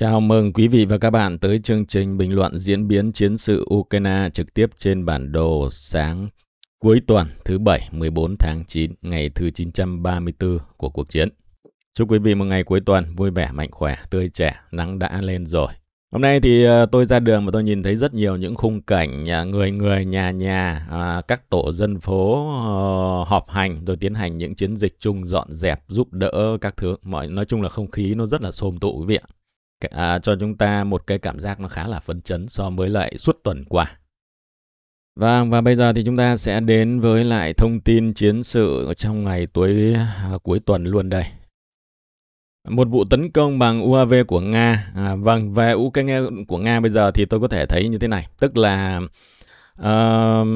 Chào mừng quý vị và các bạn tới chương trình bình luận diễn biến chiến sự Ukraine trực tiếp trên bản đồ sáng cuối tuần thứ 7 14 tháng 9 ngày thứ 934 của cuộc chiến. Chúc quý vị một ngày cuối tuần vui vẻ, mạnh khỏe, tươi trẻ, nắng đã lên rồi. Hôm nay thì ờ, tôi ra đường và tôi nhìn thấy rất nhiều những khung cảnh ờ, người người nhà nhà ờ, các tổ dân phố họp hành rồi tiến hành những chiến dịch chung dọn dẹp giúp đỡ các thứ mọi nói chung là không khí nó rất là xôm tụ quý vị ạ à, cho chúng ta một cái cảm giác nó khá là phấn chấn so với lại suốt tuần qua. Vâng, và, và bây giờ thì chúng ta sẽ đến với lại thông tin chiến sự trong ngày tối à, cuối tuần luôn đây. Một vụ tấn công bằng UAV của Nga. À, vâng, về Ukraine của Nga bây giờ thì tôi có thể thấy như thế này. Tức là uh,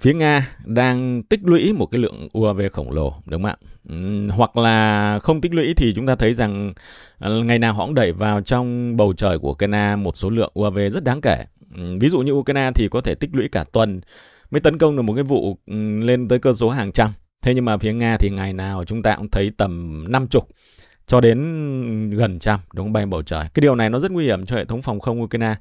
phía Nga đang tích lũy một cái lượng UAV khổng lồ, đúng không ạ? Ừ, hoặc là không tích lũy thì chúng ta thấy rằng À, ngày nào họ cũng đẩy vào trong bầu trời của Ukraine một số lượng UAV rất đáng kể. Ừ, ví dụ như Ukraine thì có thể tích lũy cả tuần mới tấn công được một cái vụ ừ, lên tới cơ số hàng trăm. Thế nhưng mà phía Nga thì ngày nào chúng ta cũng thấy tầm năm chục cho đến gần trăm đúng bay bầu trời. Cái điều này nó rất nguy hiểm cho hệ thống phòng không Ukraine.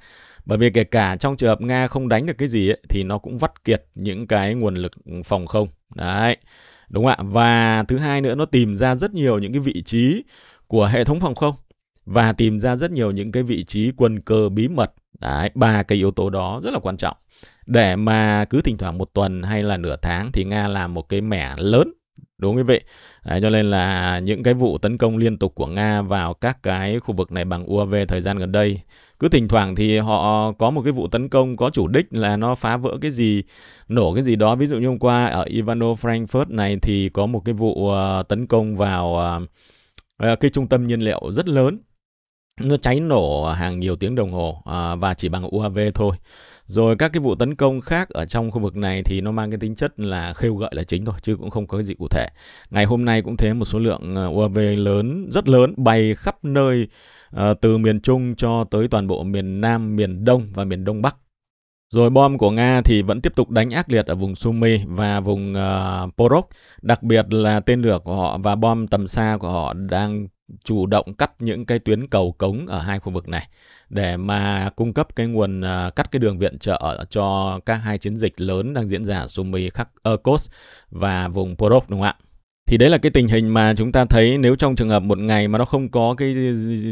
Bởi vì kể cả trong trường hợp Nga không đánh được cái gì ấy, thì nó cũng vắt kiệt những cái nguồn lực phòng không. Đấy. Đúng ạ. Và thứ hai nữa nó tìm ra rất nhiều những cái vị trí của hệ thống phòng không và tìm ra rất nhiều những cái vị trí quân cơ bí mật. Đấy, ba cái yếu tố đó rất là quan trọng. Để mà cứ thỉnh thoảng một tuần hay là nửa tháng thì Nga làm một cái mẻ lớn đúng quý vị Đấy, cho nên là những cái vụ tấn công liên tục của nga vào các cái khu vực này bằng uav thời gian gần đây cứ thỉnh thoảng thì họ có một cái vụ tấn công có chủ đích là nó phá vỡ cái gì nổ cái gì đó ví dụ như hôm qua ở ivano frankfurt này thì có một cái vụ uh, tấn công vào uh, à, cái trung tâm nhiên liệu rất lớn nó cháy nổ hàng nhiều tiếng đồng hồ à, và chỉ bằng UAV thôi. Rồi các cái vụ tấn công khác ở trong khu vực này thì nó mang cái tính chất là khêu gợi là chính thôi chứ cũng không có cái gì cụ thể. Ngày hôm nay cũng thế một số lượng ờ, UAV lớn rất lớn bay khắp nơi ờ, từ miền Trung cho tới toàn bộ miền Nam, miền Đông và miền Đông Bắc rồi bom của Nga thì vẫn tiếp tục đánh ác liệt ở vùng Sumy và vùng uh, Porok, đặc biệt là tên lửa của họ và bom tầm xa của họ đang chủ động cắt những cái tuyến cầu cống ở hai khu vực này để mà cung cấp cái nguồn uh, cắt cái đường viện trợ cho các hai chiến dịch lớn đang diễn ra ở Sumy, Kharkiv ờ, và vùng Porok đúng không ạ? thì đấy là cái tình hình mà chúng ta thấy nếu trong trường hợp một ngày mà nó không có cái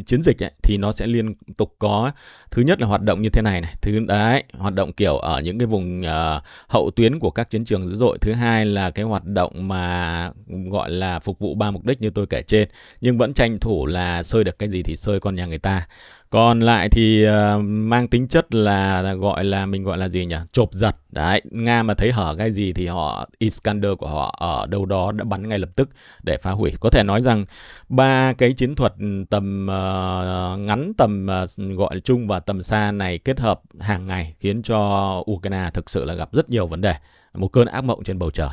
chiến dịch ấy, thì nó sẽ liên tục có thứ nhất là hoạt động như thế này này thứ đấy hoạt động kiểu ở những cái vùng uh, hậu tuyến của các chiến trường dữ dội thứ hai là cái hoạt động mà gọi là phục vụ ba mục đích như tôi kể trên nhưng vẫn tranh thủ là sơi được cái gì thì sơi con nhà người ta còn lại thì uh, mang tính chất là, gọi là mình gọi là gì nhỉ chộp giật đấy nga mà thấy hở cái gì thì họ iskander của họ ở đâu đó đã bắn ngay lập tức để phá hủy có thể nói rằng ba cái chiến thuật tầm uh, ngắn tầm uh, gọi là chung và tầm xa này kết hợp hàng ngày khiến cho ukraine thực sự là gặp rất nhiều vấn đề một cơn ác mộng trên bầu trời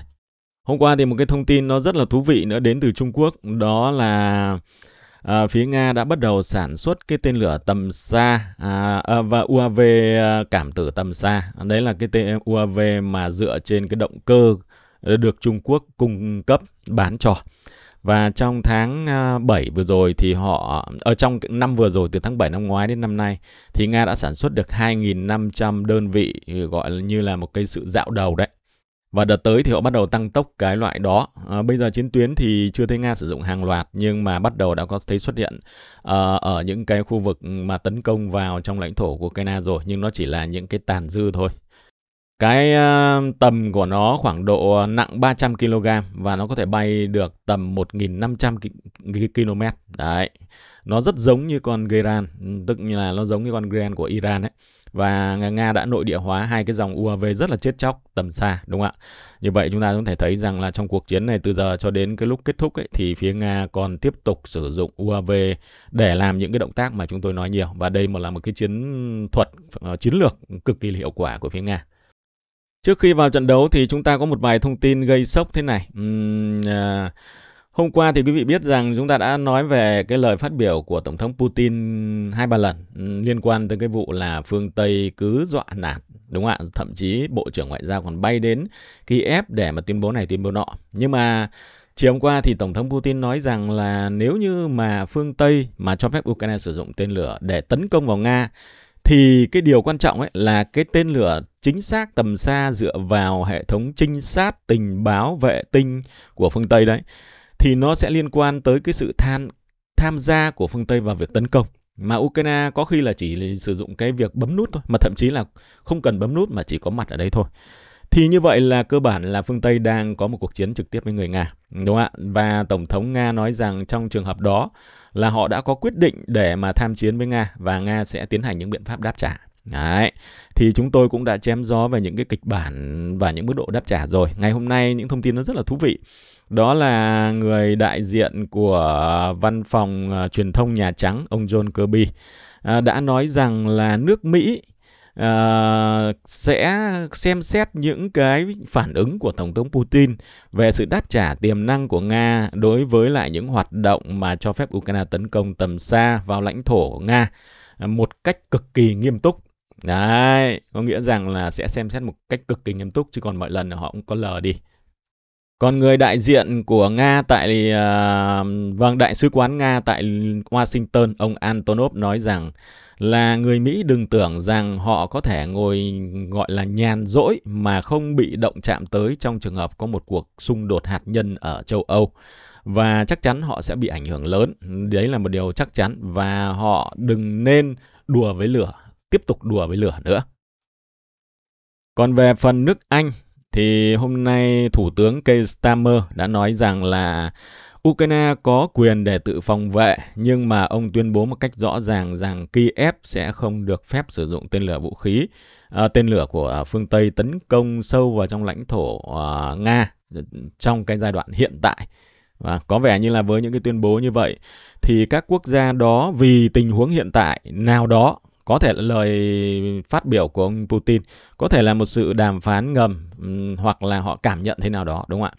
Hôm qua thì một cái thông tin nó rất là thú vị nữa đến từ Trung Quốc, đó là à, phía Nga đã bắt đầu sản xuất cái tên lửa tầm xa à, à, và UAV à, cảm tử tầm xa. Đấy là cái tên UAV mà dựa trên cái động cơ được Trung Quốc cung cấp bán cho. Và trong tháng 7 à, vừa rồi thì họ ở trong năm vừa rồi từ tháng 7 năm ngoái đến năm nay thì Nga đã sản xuất được 2.500 đơn vị gọi như là một cái sự dạo đầu đấy. Và đợt tới thì họ bắt đầu tăng tốc cái loại đó. À, bây giờ chiến tuyến thì chưa thấy Nga sử dụng hàng loạt nhưng mà bắt đầu đã có thấy xuất hiện à, ở những cái khu vực mà tấn công vào trong lãnh thổ của Ukraine rồi nhưng nó chỉ là những cái tàn dư thôi. Cái uh, tầm của nó khoảng độ nặng 300 kg và nó có thể bay được tầm 1.500 km. Đấy. Nó rất giống như con Geran, tức như là nó giống như con Geran của Iran ấy và Nga đã nội địa hóa hai cái dòng UAV rất là chết chóc tầm xa đúng không ạ? Như vậy chúng ta có thể thấy rằng là trong cuộc chiến này từ giờ cho đến cái lúc kết thúc ấy, thì phía Nga còn tiếp tục sử dụng UAV để làm những cái động tác mà chúng tôi nói nhiều và đây một là một cái chiến thuật ờ, chiến lược cực kỳ hiệu quả của phía Nga. Trước khi vào trận đấu thì chúng ta có một vài thông tin gây sốc thế này. Uhm, uh, Hôm qua thì quý vị biết rằng chúng ta đã nói về cái lời phát biểu của Tổng thống Putin hai ba lần ừ, liên quan tới cái vụ là phương Tây cứ dọa nạt, đúng không ạ? Thậm chí Bộ trưởng Ngoại giao còn bay đến Kiev để mà tuyên bố này tuyên bố nọ. Nhưng mà Chiều hôm qua thì Tổng thống Putin nói rằng là nếu như mà phương Tây mà cho phép Ukraine sử dụng tên lửa để tấn công vào Nga thì cái điều quan trọng ấy là cái tên lửa chính xác tầm xa dựa vào hệ thống trinh sát tình báo vệ tinh của phương Tây đấy thì nó sẽ liên quan tới cái sự tham tham gia của phương Tây vào việc tấn công mà Ukraine có khi là chỉ sử dụng cái việc bấm nút thôi mà thậm chí là không cần bấm nút mà chỉ có mặt ở đây thôi thì như vậy là cơ bản là phương Tây đang có một cuộc chiến trực tiếp với người Nga, đúng không ạ? Và Tổng thống Nga nói rằng trong trường hợp đó là họ đã có quyết định để mà tham chiến với Nga và Nga sẽ tiến hành những biện pháp đáp trả. Đấy. Thì chúng tôi cũng đã chém gió về những cái kịch bản và những mức độ đáp trả rồi. Ngày hôm nay những thông tin nó rất là thú vị đó là người đại diện của văn phòng à, truyền thông Nhà Trắng ông John Kirby à, đã nói rằng là nước Mỹ à, sẽ xem xét những cái phản ứng của tổng thống Putin về sự đáp trả tiềm năng của Nga đối với lại những hoạt động mà cho phép Ukraine tấn công tầm xa vào lãnh thổ của Nga một cách cực kỳ nghiêm túc Đấy, có nghĩa rằng là sẽ xem xét một cách cực kỳ nghiêm túc chứ còn mọi lần họ cũng có lờ đi. Còn người đại diện của Nga tại uh, vâng đại sứ quán Nga tại Washington, ông Antonov nói rằng là người Mỹ đừng tưởng rằng họ có thể ngồi gọi là nhàn rỗi mà không bị động chạm tới trong trường hợp có một cuộc xung đột hạt nhân ở châu Âu và chắc chắn họ sẽ bị ảnh hưởng lớn. Đấy là một điều chắc chắn và họ đừng nên đùa với lửa, tiếp tục đùa với lửa nữa. Còn về phần nước Anh thì hôm nay Thủ tướng Keir Starmer đã nói rằng là Ukraine có quyền để tự phòng vệ, nhưng mà ông tuyên bố một cách rõ ràng rằng Kiev sẽ không được phép sử dụng tên lửa vũ khí, à, tên lửa của phương Tây tấn công sâu vào trong lãnh thổ à, Nga trong cái giai đoạn hiện tại. Và có vẻ như là với những cái tuyên bố như vậy thì các quốc gia đó vì tình huống hiện tại nào đó có thể là lời phát biểu của ông Putin, có thể là một sự đàm phán ngầm hoặc là họ cảm nhận thế nào đó đúng không ạ?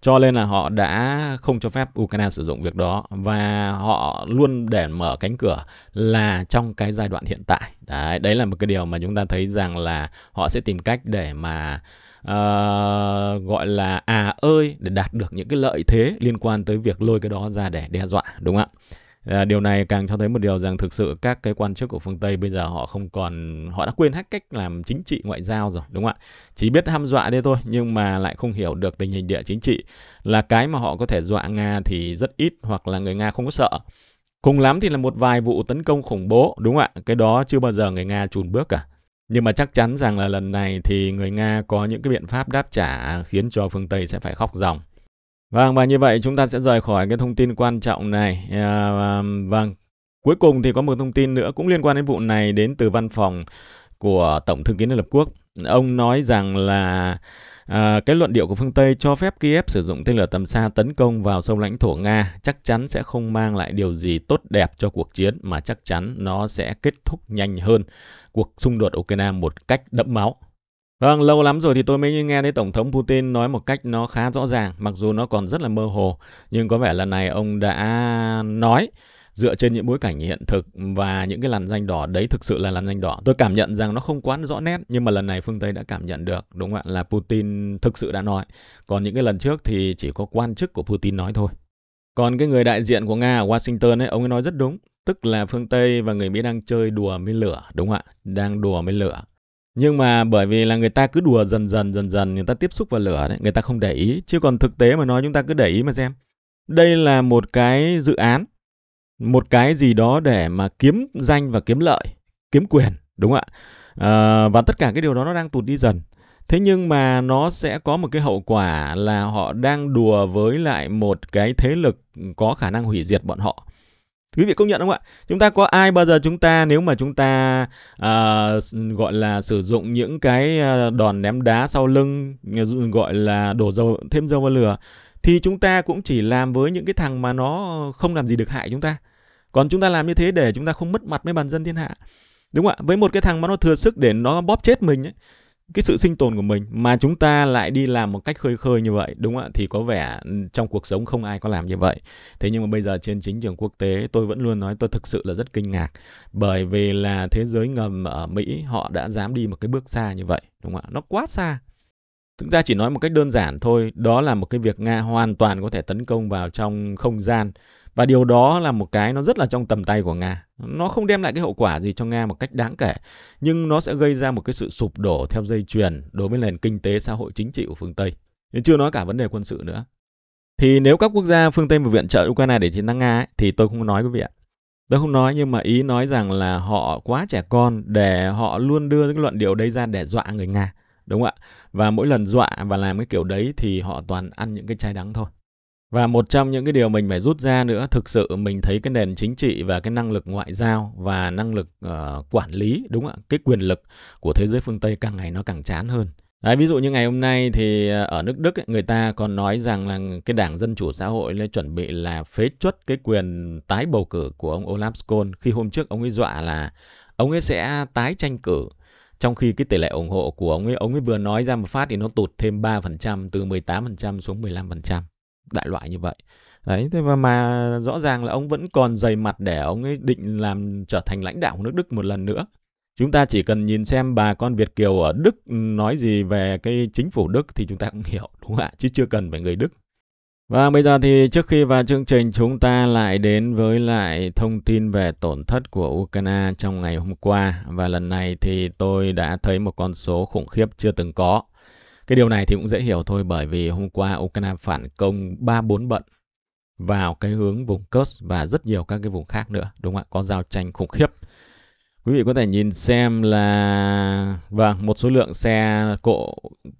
Cho nên là họ đã không cho phép Ukraine sử dụng việc đó và họ luôn để mở cánh cửa là trong cái giai đoạn hiện tại. Đấy, đấy là một cái điều mà chúng ta thấy rằng là họ sẽ tìm cách để mà uh, gọi là à ơi để đạt được những cái lợi thế liên quan tới việc lôi cái đó ra để đe dọa đúng không ạ? À, điều này càng cho thấy một điều rằng thực sự các cái quan chức của phương Tây bây giờ họ không còn họ đã quên hết cách làm chính trị ngoại giao rồi đúng không ạ? Chỉ biết hăm dọa thế thôi nhưng mà lại không hiểu được tình hình địa chính trị là cái mà họ có thể dọa Nga thì rất ít hoặc là người Nga không có sợ. Cùng lắm thì là một vài vụ tấn công khủng bố đúng không ạ? Cái đó chưa bao giờ người Nga chùn bước cả. Nhưng mà chắc chắn rằng là lần này thì người Nga có những cái biện pháp đáp trả khiến cho phương Tây sẽ phải khóc ròng. Vâng, và như vậy chúng ta sẽ rời khỏi cái thông tin quan trọng này. À, vâng, cuối cùng thì có một thông tin nữa cũng liên quan đến vụ này đến từ văn phòng của Tổng thư ký Liên Hợp Quốc. Ông nói rằng là à, cái luận điệu của phương Tây cho phép Kiev sử dụng tên lửa tầm xa tấn công vào sâu lãnh thổ Nga chắc chắn sẽ không mang lại điều gì tốt đẹp cho cuộc chiến mà chắc chắn nó sẽ kết thúc nhanh hơn cuộc xung đột Ukraine một cách đẫm máu. Vâng, lâu lắm rồi thì tôi mới nghe thấy Tổng thống Putin nói một cách nó khá rõ ràng, mặc dù nó còn rất là mơ hồ, nhưng có vẻ lần này ông đã nói dựa trên những bối cảnh hiện thực và những cái làn danh đỏ đấy thực sự là làn danh đỏ. Tôi cảm nhận rằng nó không quá rõ nét nhưng mà lần này phương Tây đã cảm nhận được đúng không ạ là Putin thực sự đã nói. Còn những cái lần trước thì chỉ có quan chức của Putin nói thôi. Còn cái người đại diện của Nga ở Washington ấy, ông ấy nói rất đúng. Tức là phương Tây và người Mỹ đang chơi đùa với lửa, đúng không ạ? Đang đùa với lửa nhưng mà bởi vì là người ta cứ đùa dần dần dần dần người ta tiếp xúc vào lửa đấy người ta không để ý chứ còn thực tế mà nói chúng ta cứ để ý mà xem đây là một cái dự án một cái gì đó để mà kiếm danh và kiếm lợi kiếm quyền đúng không ạ à, và tất cả cái điều đó nó đang tụt đi dần thế nhưng mà nó sẽ có một cái hậu quả là họ đang đùa với lại một cái thế lực có khả năng hủy diệt bọn họ quý vị công nhận không ạ chúng ta có ai bao giờ chúng ta nếu mà chúng ta à, gọi là sử dụng những cái ờ, đòn ném đá sau lưng gọi là đổ dầu thêm dầu vào lửa thì chúng ta cũng chỉ làm với những cái thằng mà nó không làm gì được hại chúng ta còn chúng ta làm như thế để chúng ta không mất mặt với bàn dân thiên hạ đúng không ạ với một cái thằng mà nó thừa sức để nó bóp chết mình ấy, cái sự sinh tồn của mình mà chúng ta lại đi làm một cách khơi khơi như vậy đúng không ạ thì có vẻ ừ, trong cuộc sống không ai có làm như vậy thế nhưng mà bây giờ trên chính trường quốc tế tôi vẫn luôn nói tôi thực sự là rất kinh ngạc bởi vì là thế giới ngầm ở mỹ họ đã dám đi một cái bước xa như vậy đúng không ạ nó quá xa chúng ta chỉ nói một cách đơn giản thôi đó là một cái việc nga hoàn toàn có thể tấn công vào trong không gian và điều đó là một cái nó rất là trong tầm tay của Nga. Nó không đem lại cái hậu quả gì cho Nga một cách đáng kể, nhưng nó sẽ gây ra một cái sự sụp đổ theo dây chuyền đối với nền kinh tế xã hội chính trị của phương Tây. Nhưng chưa nói cả vấn đề quân sự nữa. Thì nếu các quốc gia phương Tây mà viện trợ Ukraine để chiến thắng Nga ấy, thì tôi không nói quý vị ạ. Tôi không nói nhưng mà ý nói rằng là họ quá trẻ con để họ luôn đưa cái luận điệu đấy ra để dọa người Nga. Đúng không ạ? Và mỗi lần dọa và làm cái kiểu đấy thì họ toàn ăn những cái chai đắng thôi. Và một trong những cái điều mình phải rút ra nữa, thực sự mình thấy cái nền chính trị và cái năng lực ngoại giao và năng lực uh, quản lý, đúng ạ, cái quyền lực của thế giới phương Tây càng ngày nó càng chán hơn. Đấy, ví dụ như ngày hôm nay thì ờ, ở nước Đức ấy, người ta còn nói rằng là cái đảng Dân Chủ Xã hội lên chuẩn bị là phế chuất cái quyền tái bầu cử của ông Olaf Scholz khi hôm trước ông ấy dọa là ông ấy sẽ tái tranh cử trong khi cái tỷ lệ ủng hộ của ông ấy ông ấy vừa nói ra một phát thì nó tụt thêm 3% từ 18% xuống 15% đại loại như vậy đấy thế mà mà rõ ràng là ông vẫn còn dày mặt để ông ấy định làm trở thành lãnh đạo của nước Đức một lần nữa chúng ta chỉ cần nhìn xem bà con Việt kiều ở Đức ừ, nói gì về cái chính phủ Đức thì chúng ta cũng hiểu đúng không ạ chứ chưa cần phải người Đức và bây giờ thì trước khi vào chương trình chúng ta lại đến với lại thông tin về tổn thất của Ukraine trong ngày hôm qua và lần này thì tôi đã thấy một con số khủng khiếp chưa từng có. Cái điều này thì cũng dễ hiểu thôi bởi vì hôm qua Ukraine phản công 3-4 bận vào cái hướng vùng Kursk và rất nhiều các cái vùng khác nữa, đúng không ạ? Có giao tranh khủng khiếp. Quý vị có thể nhìn xem là vâng, một số lượng xe cộ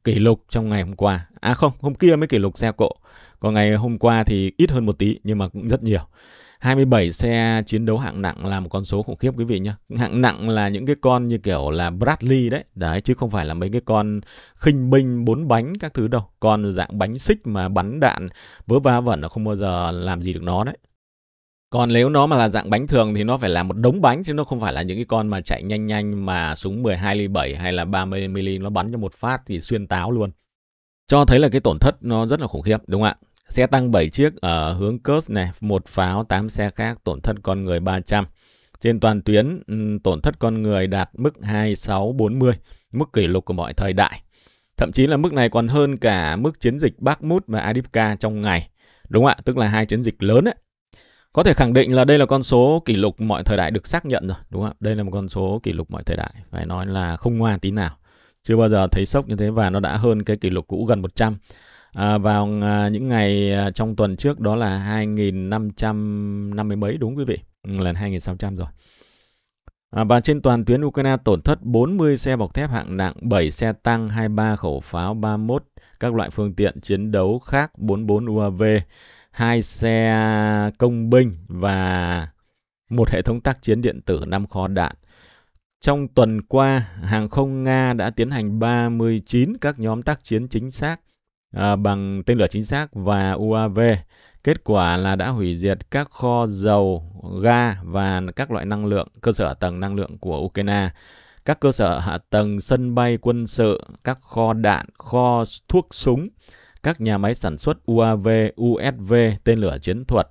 kỷ lục trong ngày hôm qua. À không, hôm kia mới kỷ lục xe cộ. Còn ngày hôm qua thì ít hơn một tí nhưng mà cũng rất nhiều. 27 xe chiến đấu hạng nặng là một con số khủng khiếp quý vị nhé. Hạng nặng là những cái con như kiểu là Bradley đấy, đấy chứ không phải là mấy cái con khinh binh bốn bánh các thứ đâu. Con dạng bánh xích mà bắn đạn vớ va vẩn là không bao giờ làm gì được nó đấy. Còn nếu nó mà là dạng bánh thường thì nó phải là một đống bánh chứ nó không phải là những cái con mà chạy nhanh nhanh mà súng 12 ly 7 hay là 30 mm nó bắn cho một phát thì xuyên táo luôn. Cho thấy là cái tổn thất nó rất là khủng khiếp đúng không ạ? Xe tăng 7 chiếc ở hướng Kursk này, một pháo 8 xe khác, tổn thất con người 300. Trên toàn tuyến, tổn thất con người đạt mức 2640, mức kỷ lục của mọi thời đại. Thậm chí là mức này còn hơn cả mức chiến dịch Bakhmut và Adivka trong ngày. Đúng ạ, tức là hai chiến dịch lớn ấy. Có thể khẳng định là đây là con số kỷ lục mọi thời đại được xác nhận rồi, đúng không? ạ? Đây là một con số kỷ lục mọi thời đại, phải nói là không ngoa tí nào. Chưa bao giờ thấy sốc như thế và nó đã hơn cái kỷ lục cũ gần 100 à, vào à, những ngày à, trong tuần trước đó là 2.550 mấy đúng quý vị ừ, là 2.600 rồi à, và trên toàn tuyến Ukraine tổn thất 40 xe bọc thép hạng nặng 7 xe tăng 23 khẩu pháo 31 các loại phương tiện chiến đấu khác 44 UAV hai xe công binh và một hệ thống tác chiến điện tử 5 kho đạn trong tuần qua, hàng không Nga đã tiến hành 39 các nhóm tác chiến chính xác à, bằng tên lửa chính xác và UAV. Kết quả là đã hủy diệt các kho dầu, ga và các loại năng lượng, cơ sở tầng năng lượng của Ukraine, các cơ sở hạ tầng sân bay quân sự, các kho đạn, kho thuốc súng, các nhà máy sản xuất UAV, USV, tên lửa chiến thuật,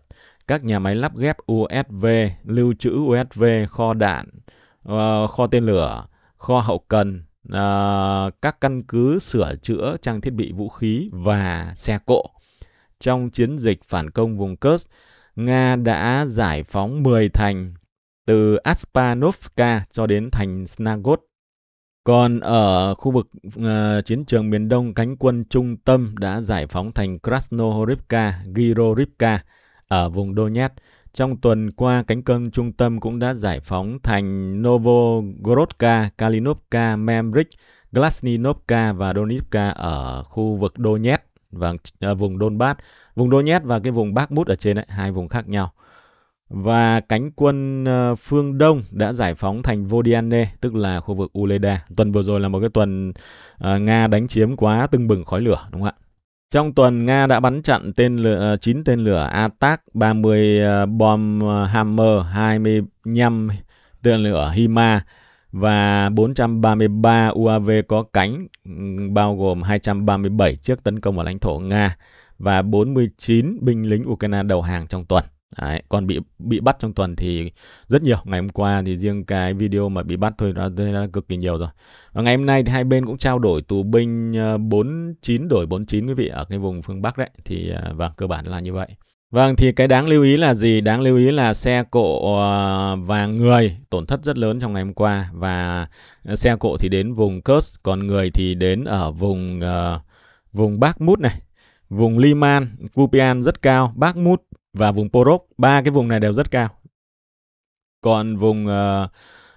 các nhà máy lắp ghép USV, lưu trữ USV, kho đạn, ờ, kho tên lửa, kho hậu cần, uh, các căn cứ sửa chữa trang thiết bị vũ khí và xe cộ. Trong chiến dịch phản công vùng Kursk, Nga đã giải phóng 10 thành từ Aspanovka cho đến thành Snagot. Còn ở khu vực uh, chiến trường miền đông, cánh quân trung tâm đã giải phóng thành Krasnohorivka, Girorivka ở vùng Donetsk trong tuần qua, cánh cân trung tâm cũng đã giải phóng thành Novogorodka, Kalinovka, Memrich, Glasninovka và Donivka ở khu vực Donetsk và ờ, vùng Donbass, vùng Donetsk và cái vùng Bakhmut ở trên đấy, hai vùng khác nhau. Và cánh quân ờ, phương Đông đã giải phóng thành Vodiane, tức là khu vực Uleda. Tuần vừa rồi là một cái tuần ờ, Nga đánh chiếm quá tưng bừng khói lửa, đúng không ạ? Trong tuần, Nga đã bắn chặn tên lửa, 9 ờ, tên lửa Atak, 30 ờ, bom ờ, Hammer, 25 tên lửa Hima và 433 UAV có cánh, bao gồm 237 chiếc tấn công vào lãnh thổ Nga và 49 binh lính Ukraine đầu hàng trong tuần. Đấy, còn bị bị bắt trong tuần thì rất nhiều. Ngày hôm qua thì riêng cái video mà bị bắt thôi đã, đã cực kỳ nhiều rồi. Và ngày hôm nay thì hai bên cũng trao đổi tù binh 49 ờ, đổi 49 quý vị ở cái vùng phương Bắc đấy. Thì ờ, vâng, cơ bản là như vậy. Vâng, thì cái đáng lưu ý là gì? Đáng lưu ý là xe cộ ờ, và người tổn thất rất lớn trong ngày hôm qua. Và xe cộ thì đến vùng Kursk, còn người thì đến ở vùng uh, vùng Bakhmut này. Vùng Liman, Kupian rất cao, Bakhmut và vùng Porop. Ba cái vùng này đều rất cao. Còn vùng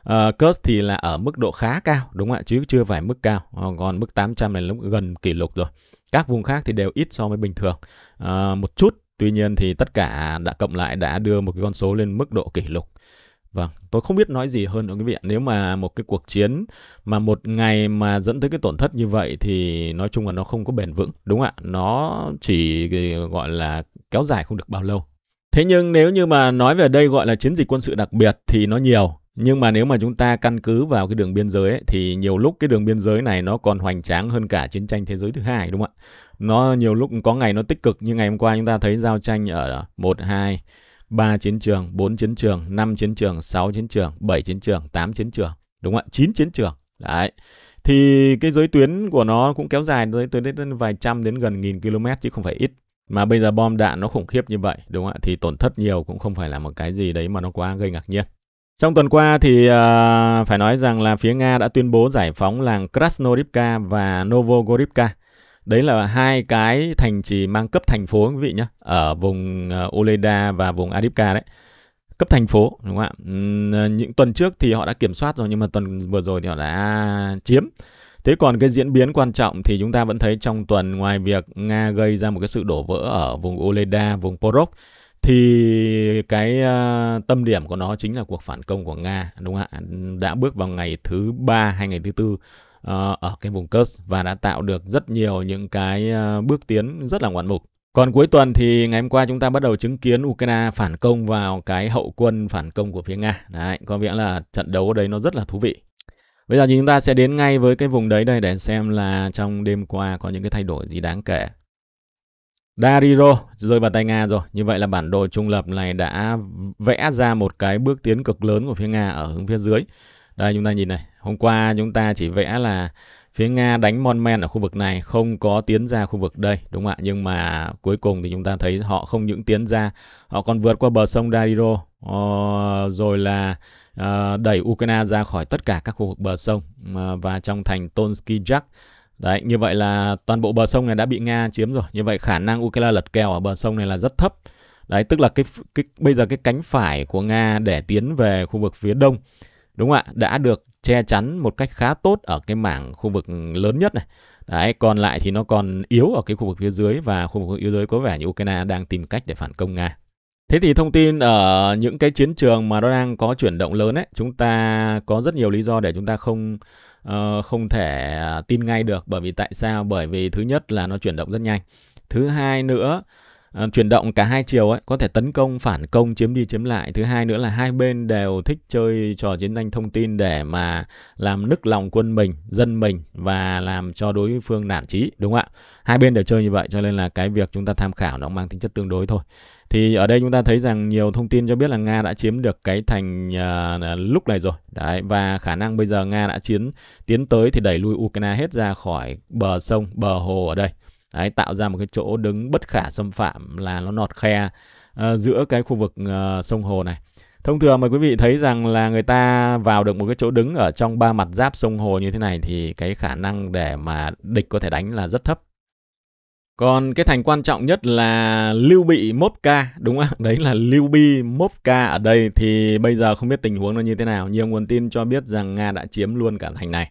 uh, uh, thì là ở mức độ khá cao, đúng không ạ? Chứ chưa phải mức cao. Ờ, còn mức 800 này lúc gần kỷ lục rồi. Các vùng khác thì đều ít so với bình thường. Uh, một chút. Tuy nhiên thì tất cả đã cộng lại đã đưa một cái con số lên mức độ kỷ lục. Vâng, tôi không biết nói gì hơn nữa quý vị Nếu mà một cái cuộc chiến mà một ngày mà dẫn tới cái tổn thất như vậy thì nói chung là nó không có bền vững, đúng không ạ? Nó chỉ gọi là kéo dài không được bao lâu. Thế nhưng nếu như mà nói về đây gọi là chiến dịch quân sự đặc biệt thì nó nhiều. Nhưng mà nếu mà chúng ta căn cứ vào cái đường biên giới ấy, thì nhiều lúc cái đường biên giới này nó còn hoành tráng hơn cả chiến tranh thế giới thứ hai đúng không ạ? Nó nhiều lúc có ngày nó tích cực như ngày hôm qua chúng ta thấy giao tranh ở 1, 2, 3 chiến trường, 4 chiến trường, 5 chiến trường, 6 chiến trường, 7 chiến trường, 8 chiến trường, đúng không ạ? 9 chiến trường. Đấy. Thì cái giới tuyến của nó cũng kéo dài tới tới đến vài trăm đến gần nghìn km chứ không phải ít. Mà bây giờ bom đạn nó khủng khiếp như vậy, đúng không ạ? Thì tổn thất nhiều cũng không phải là một cái gì đấy mà nó quá gây ngạc nhiên. Trong tuần qua thì uh, phải nói rằng là phía Nga đã tuyên bố giải phóng làng Krasnodivka và Novogorivka. Đấy là hai cái thành trì mang cấp thành phố quý vị nhé, ở vùng à, uh, Oleda và vùng Adipka đấy. Cấp thành phố, đúng không ạ? À, những tuần trước thì họ đã kiểm soát rồi nhưng mà tuần vừa rồi thì họ đã chiếm. Thế còn cái diễn biến quan trọng thì chúng ta vẫn thấy trong tuần ngoài việc Nga gây ra một cái sự đổ vỡ ở vùng Oleda, vùng Porok thì cái uh, tâm điểm của nó chính là cuộc phản công của Nga đúng không ạ? Đã bước vào ngày thứ ba hay ngày thứ tư uh, ở cái vùng Kursk và đã tạo được rất nhiều những cái uh, bước tiến rất là ngoạn mục. Còn cuối tuần thì ngày hôm qua chúng ta bắt đầu chứng kiến Ukraine phản công vào cái hậu quân phản công của phía Nga. Đấy, có nghĩa là trận đấu ở đây nó rất là thú vị. Bây giờ thì chúng ta sẽ đến ngay với cái vùng đấy đây để xem là trong đêm qua có những cái thay đổi gì đáng kể. Dariro rơi vào tay Nga rồi. Như vậy là bản đồ trung lập này đã vẽ ra một cái bước tiến cực lớn của phía Nga ở hướng phía dưới. Đây chúng ta nhìn này. Hôm qua chúng ta chỉ vẽ là phía Nga đánh Monmen ở khu vực này không có tiến ra khu vực đây đúng không ạ nhưng mà cuối cùng thì chúng ta thấy họ không những tiến ra họ còn vượt qua bờ sông Dariro ờ, rồi là À, đẩy Ukraine ra khỏi tất cả các khu vực bờ sông à, và trong thành Tonsky Jak Đấy, như vậy là toàn bộ bờ sông này đã bị Nga chiếm rồi. Như vậy khả năng Ukraine lật kèo ở bờ sông này là rất thấp. Đấy, tức là cái, cái bây giờ cái cánh phải của Nga để tiến về khu vực phía đông, đúng không ạ? Đã được che chắn một cách khá tốt ở cái mảng khu vực lớn nhất này. Đấy, còn lại thì nó còn yếu ở cái khu vực phía dưới và khu vực phía dưới có vẻ như Ukraine đang tìm cách để phản công Nga. Thế thì thông tin ở những cái chiến trường mà nó đang có chuyển động lớn ấy, chúng ta có rất nhiều lý do để chúng ta không ờ, không thể à, tin ngay được bởi vì tại sao? Bởi vì thứ nhất là nó chuyển động rất nhanh. Thứ hai nữa ờ, chuyển động cả hai chiều ấy có thể tấn công phản công chiếm đi chiếm lại thứ hai nữa là hai bên đều thích chơi trò chiến tranh thông tin để mà làm nức lòng quân mình dân mình và làm cho đối phương nản chí đúng không ạ hai bên đều chơi như vậy cho nên là cái việc chúng ta tham khảo nó mang tính chất tương đối thôi thì ở đây chúng ta thấy rằng nhiều thông tin cho biết là Nga đã chiếm được cái thành uh, lúc này rồi. Đấy và khả năng bây giờ Nga đã chiến tiến tới thì đẩy lui Ukraine hết ra khỏi bờ sông, bờ hồ ở đây. Đấy tạo ra một cái chỗ đứng bất khả xâm phạm là nó nọt khe uh, giữa cái khu vực uh, sông hồ này. Thông thường mời quý vị thấy rằng là người ta vào được một cái chỗ đứng ở trong ba mặt giáp sông hồ như thế này thì cái khả năng để mà địch có thể đánh là rất thấp. Còn cái thành quan trọng nhất là Lưu Bị Mopka, đúng không? Đấy là Lưu Bị Mopka ở đây thì bây giờ không biết tình huống nó như thế nào. Nhiều nguồn tin cho biết rằng Nga đã chiếm luôn cả thành này.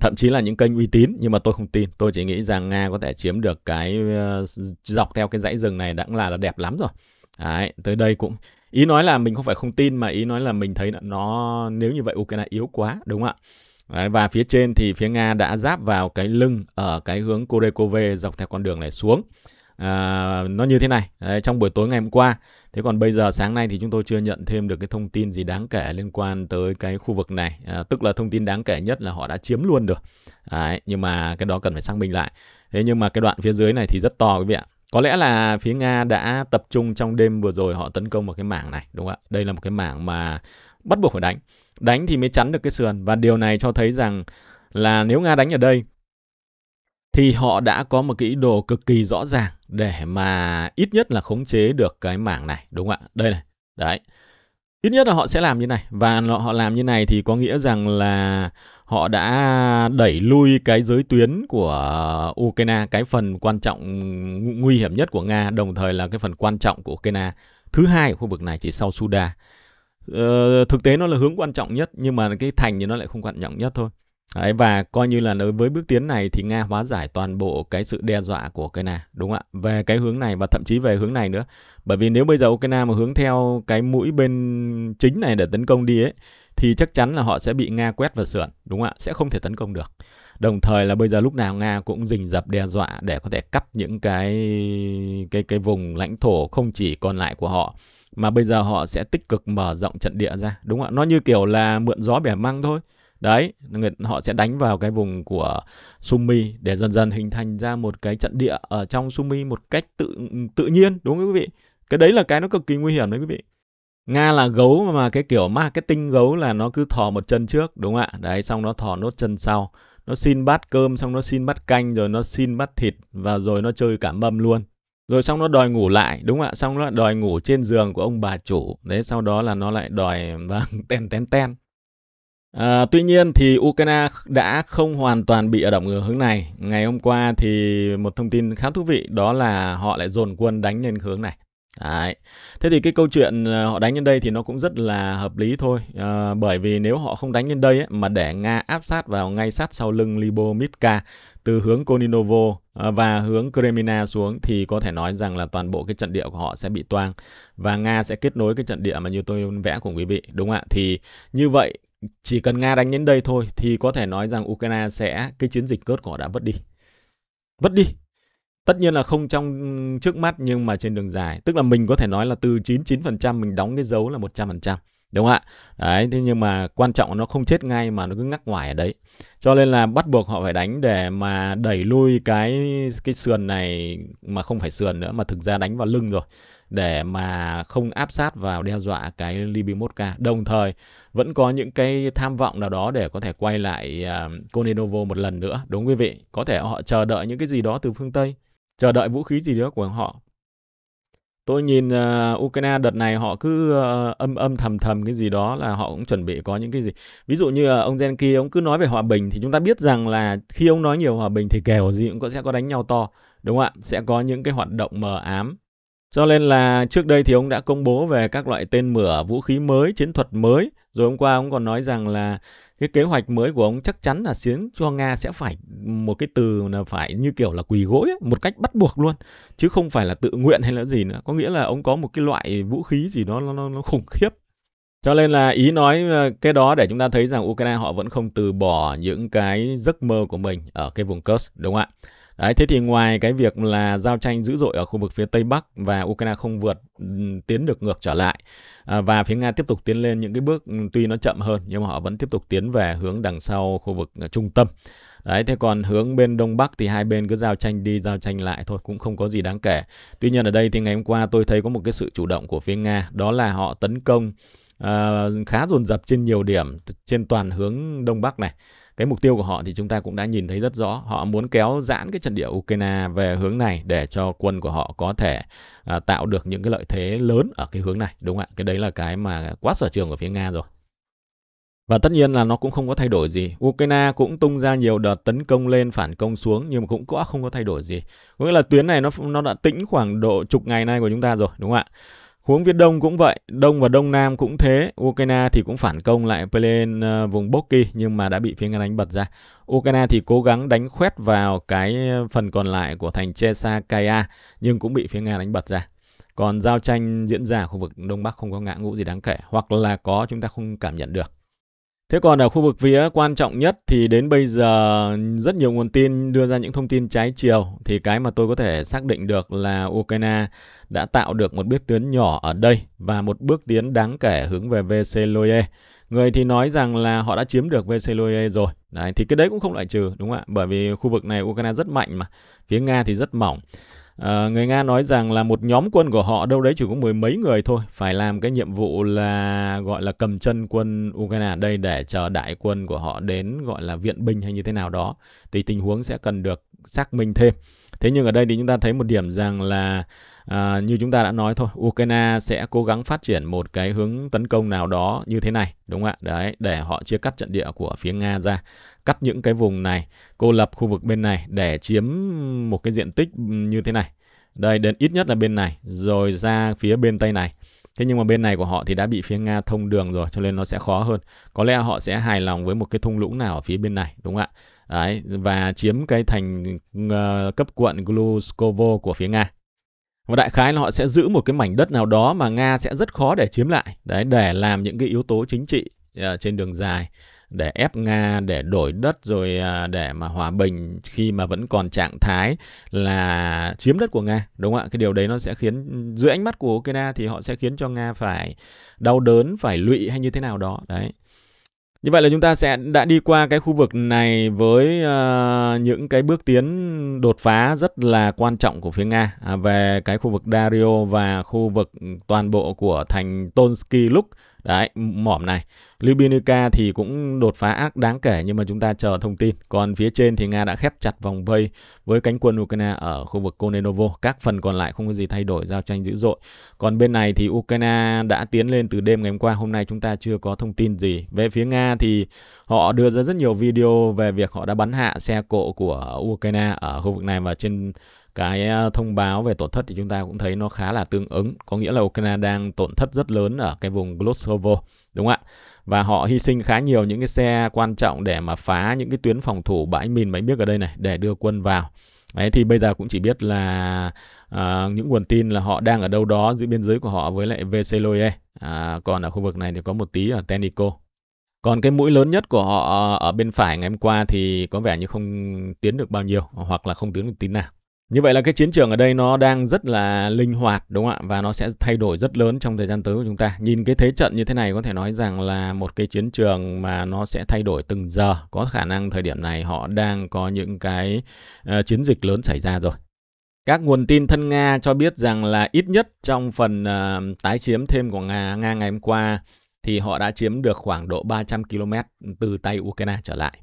Thậm chí là những kênh uy tín nhưng mà tôi không tin. Tôi chỉ nghĩ rằng Nga có thể chiếm được cái ờ, dọc theo cái dãy rừng này đã là, là đẹp lắm rồi. Đấy, tới đây cũng ý nói là mình không phải không tin mà ý nói là mình thấy là nó nếu như vậy Ukraine yếu quá đúng không ạ? Đấy, và phía trên thì phía Nga đã giáp vào cái lưng ở cái hướng Kurekove dọc theo con đường này xuống. À, nó như thế này đấy, trong buổi tối ngày hôm qua thế còn bây giờ sáng nay thì chúng tôi chưa nhận thêm được cái thông tin gì đáng kể liên quan tới cái khu vực này à, tức là thông tin đáng kể nhất là họ đã chiếm luôn được đấy, nhưng mà cái đó cần phải xác minh lại thế nhưng mà cái đoạn phía dưới này thì rất to quý vị ạ có lẽ là phía Nga đã tập trung trong đêm vừa rồi họ tấn công vào cái mảng này, đúng không ạ? Đây là một cái mảng mà bắt buộc phải đánh. Đánh thì mới chắn được cái sườn và điều này cho thấy rằng là nếu Nga đánh ở đây thì họ đã có một cái ý đồ cực kỳ rõ ràng để mà ít nhất là khống chế được cái mảng này, đúng không ạ? Đây này, đấy. Ít nhất là họ sẽ làm như này và họ làm như này thì có nghĩa rằng là họ đã đẩy lui cái giới tuyến của Ukraine, cái phần quan trọng nguy hiểm nhất của Nga, đồng thời là cái phần quan trọng của Ukraine thứ hai ở khu vực này chỉ sau Sudan. Ờ, thực tế nó là hướng quan trọng nhất nhưng mà cái thành thì nó lại không quan trọng nhất thôi. Đấy, và coi như là đối với bước tiến này thì Nga hóa giải toàn bộ cái sự đe dọa của Ukraine, đúng không ạ? Về cái hướng này và thậm chí về hướng này nữa. Bởi vì nếu bây giờ Ukraine mà hướng theo cái mũi bên chính này để tấn công đi ấy thì chắc chắn là họ sẽ bị Nga quét và sườn, đúng không ạ? Sẽ không thể tấn công được. Đồng thời là bây giờ lúc nào Nga cũng rình rập đe dọa để có thể cắt những cái cái cái vùng lãnh thổ không chỉ còn lại của họ mà bây giờ họ sẽ tích cực mở rộng trận địa ra, đúng không ạ? Nó như kiểu là mượn gió bẻ măng thôi. Đấy, người, họ sẽ đánh vào cái vùng của Sumi để dần dần hình thành ra một cái trận địa ở trong Sumi một cách tự tự nhiên, đúng không quý vị? Cái đấy là cái nó cực kỳ nguy hiểm đấy quý vị. Nga là gấu mà cái kiểu marketing gấu là nó cứ thò một chân trước đúng không ạ? Đấy xong nó thò nốt chân sau. Nó xin bát cơm xong nó xin bát canh rồi nó xin bát thịt và rồi nó chơi cả mâm luôn. Rồi xong nó đòi ngủ lại đúng không ạ? Xong nó đòi ngủ trên giường của ông bà chủ. Đấy sau đó là nó lại đòi vâng ten ten ten. À, tuy nhiên thì Ukraine đã không hoàn toàn bị ở động ngược hướng này. Ngày hôm qua thì một thông tin khá thú vị đó là họ lại dồn quân đánh lên hướng này. Đấy. Thế thì cái câu chuyện ờ, họ đánh lên đây thì nó cũng rất là hợp lý thôi. À, bởi vì nếu họ không đánh lên đây ấy, mà để Nga áp sát vào ngay sát sau lưng Libo từ hướng Koninovo ờ, và hướng Kremina xuống thì có thể nói rằng là toàn bộ cái trận địa của họ sẽ bị toang và Nga sẽ kết nối cái trận địa mà như tôi vẽ cùng quý vị đúng không ạ? Thì như vậy chỉ cần Nga đánh đến đây thôi thì có thể nói rằng Ukraine sẽ cái chiến dịch cốt của họ đã vứt đi. vứt đi, tất nhiên là không trong trước mắt nhưng mà trên đường dài tức là mình có thể nói là từ 99% mình đóng cái dấu là 100% đúng không ạ đấy thế nhưng mà quan trọng là nó không chết ngay mà nó cứ ngắc ngoài ở đấy cho nên là bắt buộc họ phải đánh để mà đẩy lui cái cái sườn này mà không phải sườn nữa mà thực ra đánh vào lưng rồi để mà không áp sát vào đe dọa cái Libby Đồng thời vẫn có những cái tham vọng nào đó để có thể quay lại uh, à, Konenovo một lần nữa. Đúng quý vị, có thể họ chờ đợi những cái gì đó từ phương Tây chờ đợi vũ khí gì đó của họ tôi nhìn uh, Ukraine đợt này họ cứ uh, âm âm thầm thầm cái gì đó là họ cũng chuẩn bị có những cái gì ví dụ như uh, ông Zelensky ông cứ nói về hòa bình thì chúng ta biết rằng là khi ông nói nhiều hòa bình thì kèo gì cũng có, sẽ có đánh nhau to đúng không ạ sẽ có những cái hoạt động mờ ám cho nên là trước đây thì ông đã công bố về các loại tên mửa vũ khí mới chiến thuật mới rồi hôm qua ông còn nói rằng là cái kế hoạch mới của ông chắc chắn là khiến cho Nga sẽ phải một cái từ là phải như kiểu là quỳ gối ấy, một cách bắt buộc luôn chứ không phải là tự nguyện hay là gì nữa có nghĩa là ông có một cái loại vũ khí gì đó nó, nó, nó khủng khiếp cho nên là ý nói ờ, cái đó để chúng ta thấy rằng Ukraine họ vẫn không từ bỏ những cái giấc mơ của mình ở cái vùng Kursk đúng không ạ Đấy, thế thì ngoài cái việc là giao tranh dữ dội ở khu vực phía Tây Bắc và Ukraine không vượt ừ, tiến được ngược trở lại à, và phía Nga tiếp tục tiến lên những cái bước ừ, tuy nó chậm hơn nhưng mà họ vẫn tiếp tục tiến về hướng đằng sau khu vực à, trung tâm. Đấy, thế còn hướng bên Đông Bắc thì hai bên cứ giao tranh đi, giao tranh lại thôi, cũng không có gì đáng kể. Tuy nhiên ở đây thì ngày hôm qua tôi thấy có một cái sự chủ động của phía Nga, đó là họ tấn công uh, khá dồn dập trên nhiều điểm, trên toàn hướng Đông Bắc này cái mục tiêu của họ thì chúng ta cũng đã nhìn thấy rất rõ họ muốn kéo giãn cái trận địa Ukraine về hướng này để cho quân của họ có thể à, tạo được những cái lợi thế lớn ở cái hướng này đúng không ạ cái đấy là cái mà quá sở trường của phía Nga rồi và tất nhiên là nó cũng không có thay đổi gì. Ukraine cũng tung ra nhiều đợt tấn công lên, phản công xuống nhưng mà cũng có không có thay đổi gì. Có nghĩa là tuyến này nó nó đã tĩnh khoảng độ chục ngày nay của chúng ta rồi, đúng không ạ? Huống Viễn Đông cũng vậy, Đông và Đông Nam cũng thế. Ukraine thì cũng phản công lại lên ờ, vùng Boki nhưng mà đã bị phía Nga đánh bật ra. Ukraine thì cố gắng đánh khoét vào cái ờ, phần còn lại của thành Chesakaya nhưng cũng bị phía Nga đánh bật ra. Còn giao tranh diễn ra ở khu vực Đông Bắc không có ngã ngũ gì đáng kể hoặc là có chúng ta không cảm nhận được. Thế còn ở khu vực phía quan trọng nhất thì đến bây giờ rất nhiều nguồn tin đưa ra những thông tin trái chiều thì cái mà tôi có thể xác định được là Ukraine đã tạo được một bước tiến nhỏ ở đây và một bước tiến đáng kể hướng về Veseloye. Người thì nói rằng là họ đã chiếm được Veseloye rồi. Đấy, thì cái đấy cũng không loại trừ đúng không ạ? Bởi vì khu vực này Ukraine rất mạnh mà, phía Nga thì rất mỏng. À, người Nga nói rằng là một nhóm quân của họ đâu đấy chỉ có mười mấy người thôi phải làm cái nhiệm vụ là gọi là cầm chân quân Ukraine đây để chờ đại quân của họ đến gọi là viện binh hay như thế nào đó thì tình huống sẽ cần được xác minh thêm. Thế nhưng ở đây thì chúng ta thấy một điểm rằng là à, như chúng ta đã nói thôi, Ukraine sẽ cố gắng phát triển một cái hướng tấn công nào đó như thế này, đúng không ạ? Đấy, để họ chia cắt trận địa của phía Nga ra cắt những cái vùng này, cô lập khu vực bên này để chiếm một cái diện tích như thế này. Đây, đến ít nhất là bên này, rồi ra phía bên tây này. Thế nhưng mà bên này của họ thì đã bị phía Nga thông đường rồi, cho nên nó sẽ khó hơn. Có lẽ họ sẽ hài lòng với một cái thung lũng nào ở phía bên này, đúng không ạ? Đấy, và chiếm cái thành ờ, cấp quận Gluskovo của phía Nga. Và đại khái là họ sẽ giữ một cái mảnh đất nào đó mà Nga sẽ rất khó để chiếm lại, đấy để làm những cái yếu tố chính trị ờ, trên đường dài để ép Nga để đổi đất rồi à, để mà hòa bình khi mà vẫn còn trạng thái là chiếm đất của Nga đúng không ạ cái điều đấy nó sẽ khiến dưới ánh mắt của Ukraine thì họ sẽ khiến cho Nga phải đau đớn phải lụy hay như thế nào đó đấy như vậy là chúng ta sẽ đã đi qua cái khu vực này với uh, những cái bước tiến đột phá rất là quan trọng của phía Nga à, về cái khu vực Dario và khu vực toàn bộ của thành Tonsky Luk Đấy, mỏm này. Lyubinka thì cũng đột phá ác đáng kể nhưng mà chúng ta chờ thông tin. Còn phía trên thì Nga đã khép chặt vòng vây với cánh quân Ukraine ở khu vực Konenovo. Các phần còn lại không có gì thay đổi, giao tranh dữ dội. Còn bên này thì Ukraine đã tiến lên từ đêm ngày hôm qua. Hôm nay chúng ta chưa có thông tin gì. Về phía Nga thì họ đưa ra rất nhiều video về việc họ đã bắn hạ xe cộ của Ukraine ở khu vực này và trên cái à, thông báo về tổn thất thì chúng ta cũng thấy nó khá là tương ứng có nghĩa là Ukraine đang tổn thất rất lớn ở cái vùng Glosovo đúng không ạ và họ hy sinh khá nhiều những cái xe quan trọng để mà phá những cái tuyến phòng thủ bãi mìn bãi biếc ở đây này để đưa quân vào Đấy, thì bây giờ cũng chỉ biết là à, những nguồn tin là họ đang ở đâu đó giữa biên giới của họ với lại Veseloye. À, còn ở khu vực này thì có một tí ở Tenico. Còn cái mũi lớn nhất của họ ở bên phải ngày hôm qua thì có vẻ như không tiến được bao nhiêu hoặc là không tiến được tín nào. Như vậy là cái chiến trường ở đây nó đang rất là linh hoạt đúng không ạ? Và nó sẽ thay đổi rất lớn trong thời gian tới của chúng ta. Nhìn cái thế trận như thế này có thể nói rằng là một cái chiến trường mà nó sẽ thay đổi từng giờ. Có khả năng thời điểm này họ đang có những cái uh, chiến dịch lớn xảy ra rồi. Các nguồn tin thân Nga cho biết rằng là ít nhất trong phần uh, tái chiếm thêm của Nga, Nga ngày hôm qua thì họ đã chiếm được khoảng độ 300 km từ tay Ukraine trở lại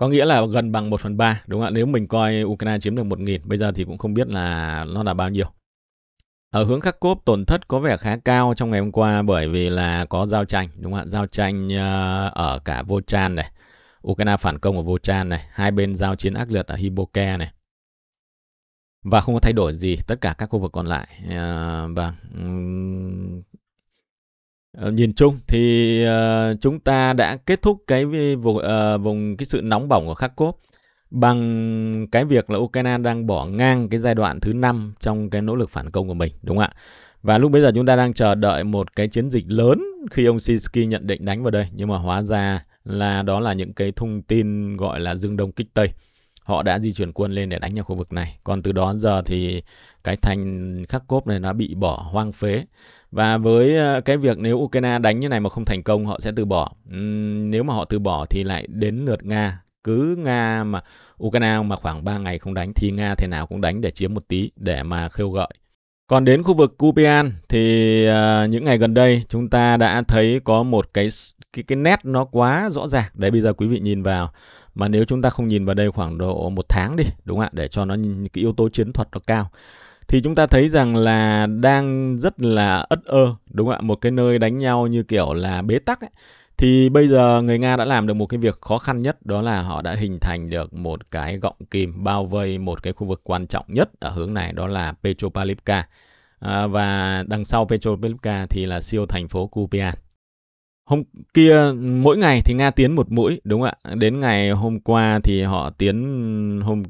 có nghĩa là gần bằng 1 phần 3 đúng không ạ? Nếu mình coi Ukraine chiếm được 1.000 bây giờ thì cũng không biết là nó là bao nhiêu. Ở hướng khắc Kharkov tổn thất có vẻ khá cao trong ngày hôm qua bởi vì là có giao tranh đúng không ạ? Giao tranh ờ, ở cả Vochan này, Ukraine phản công ở Vochan này, hai bên giao chiến ác liệt ở Hiboke này. Và không có thay đổi gì tất cả các khu vực còn lại. Ờ, và vâng, Ờ, nhìn chung thì uh, chúng ta đã kết thúc cái vùng uh, vùng cái sự nóng bỏng của Kharkov bằng cái việc là Ukraine đang bỏ ngang cái giai đoạn thứ năm trong cái nỗ lực phản công của mình đúng không ạ? Và lúc bây giờ chúng ta đang chờ đợi một cái chiến dịch lớn khi ông Sinsky nhận định đánh vào đây nhưng mà hóa ra là đó là những cái thông tin gọi là dương đông kích tây. Họ đã di chuyển quân lên để đánh vào khu vực này. Còn từ đó giờ thì cái thành Kharkov này nó bị bỏ hoang phế và với ờ, cái việc nếu Ukraine đánh như này mà không thành công họ sẽ từ bỏ nếu mà họ từ bỏ thì lại đến lượt Nga cứ Nga mà Ukraine mà khoảng 3 ngày không đánh thì Nga thế nào cũng đánh để chiếm một tí để mà khêu gợi còn đến khu vực Kupian thì uh, những ngày gần đây chúng ta đã thấy có một cái cái cái nét nó quá rõ ràng. Đấy bây giờ quý vị nhìn vào mà nếu chúng ta không nhìn vào đây khoảng độ một tháng đi đúng không ạ để cho nó cái yếu tố chiến thuật nó cao thì chúng ta thấy rằng là đang rất là ất ơ đúng không ạ một cái nơi đánh nhau như kiểu là bế tắc ấy. thì bây giờ người nga đã làm được một cái việc khó khăn nhất đó là họ đã hình thành được một cái gọng kìm bao vây một cái khu vực quan trọng nhất ở hướng này đó là petropavlivka à, và đằng sau petropavlivka thì là siêu thành phố kupian hôm kia mỗi ngày thì nga tiến một mũi đúng không ạ đến ngày hôm qua thì họ tiến hôm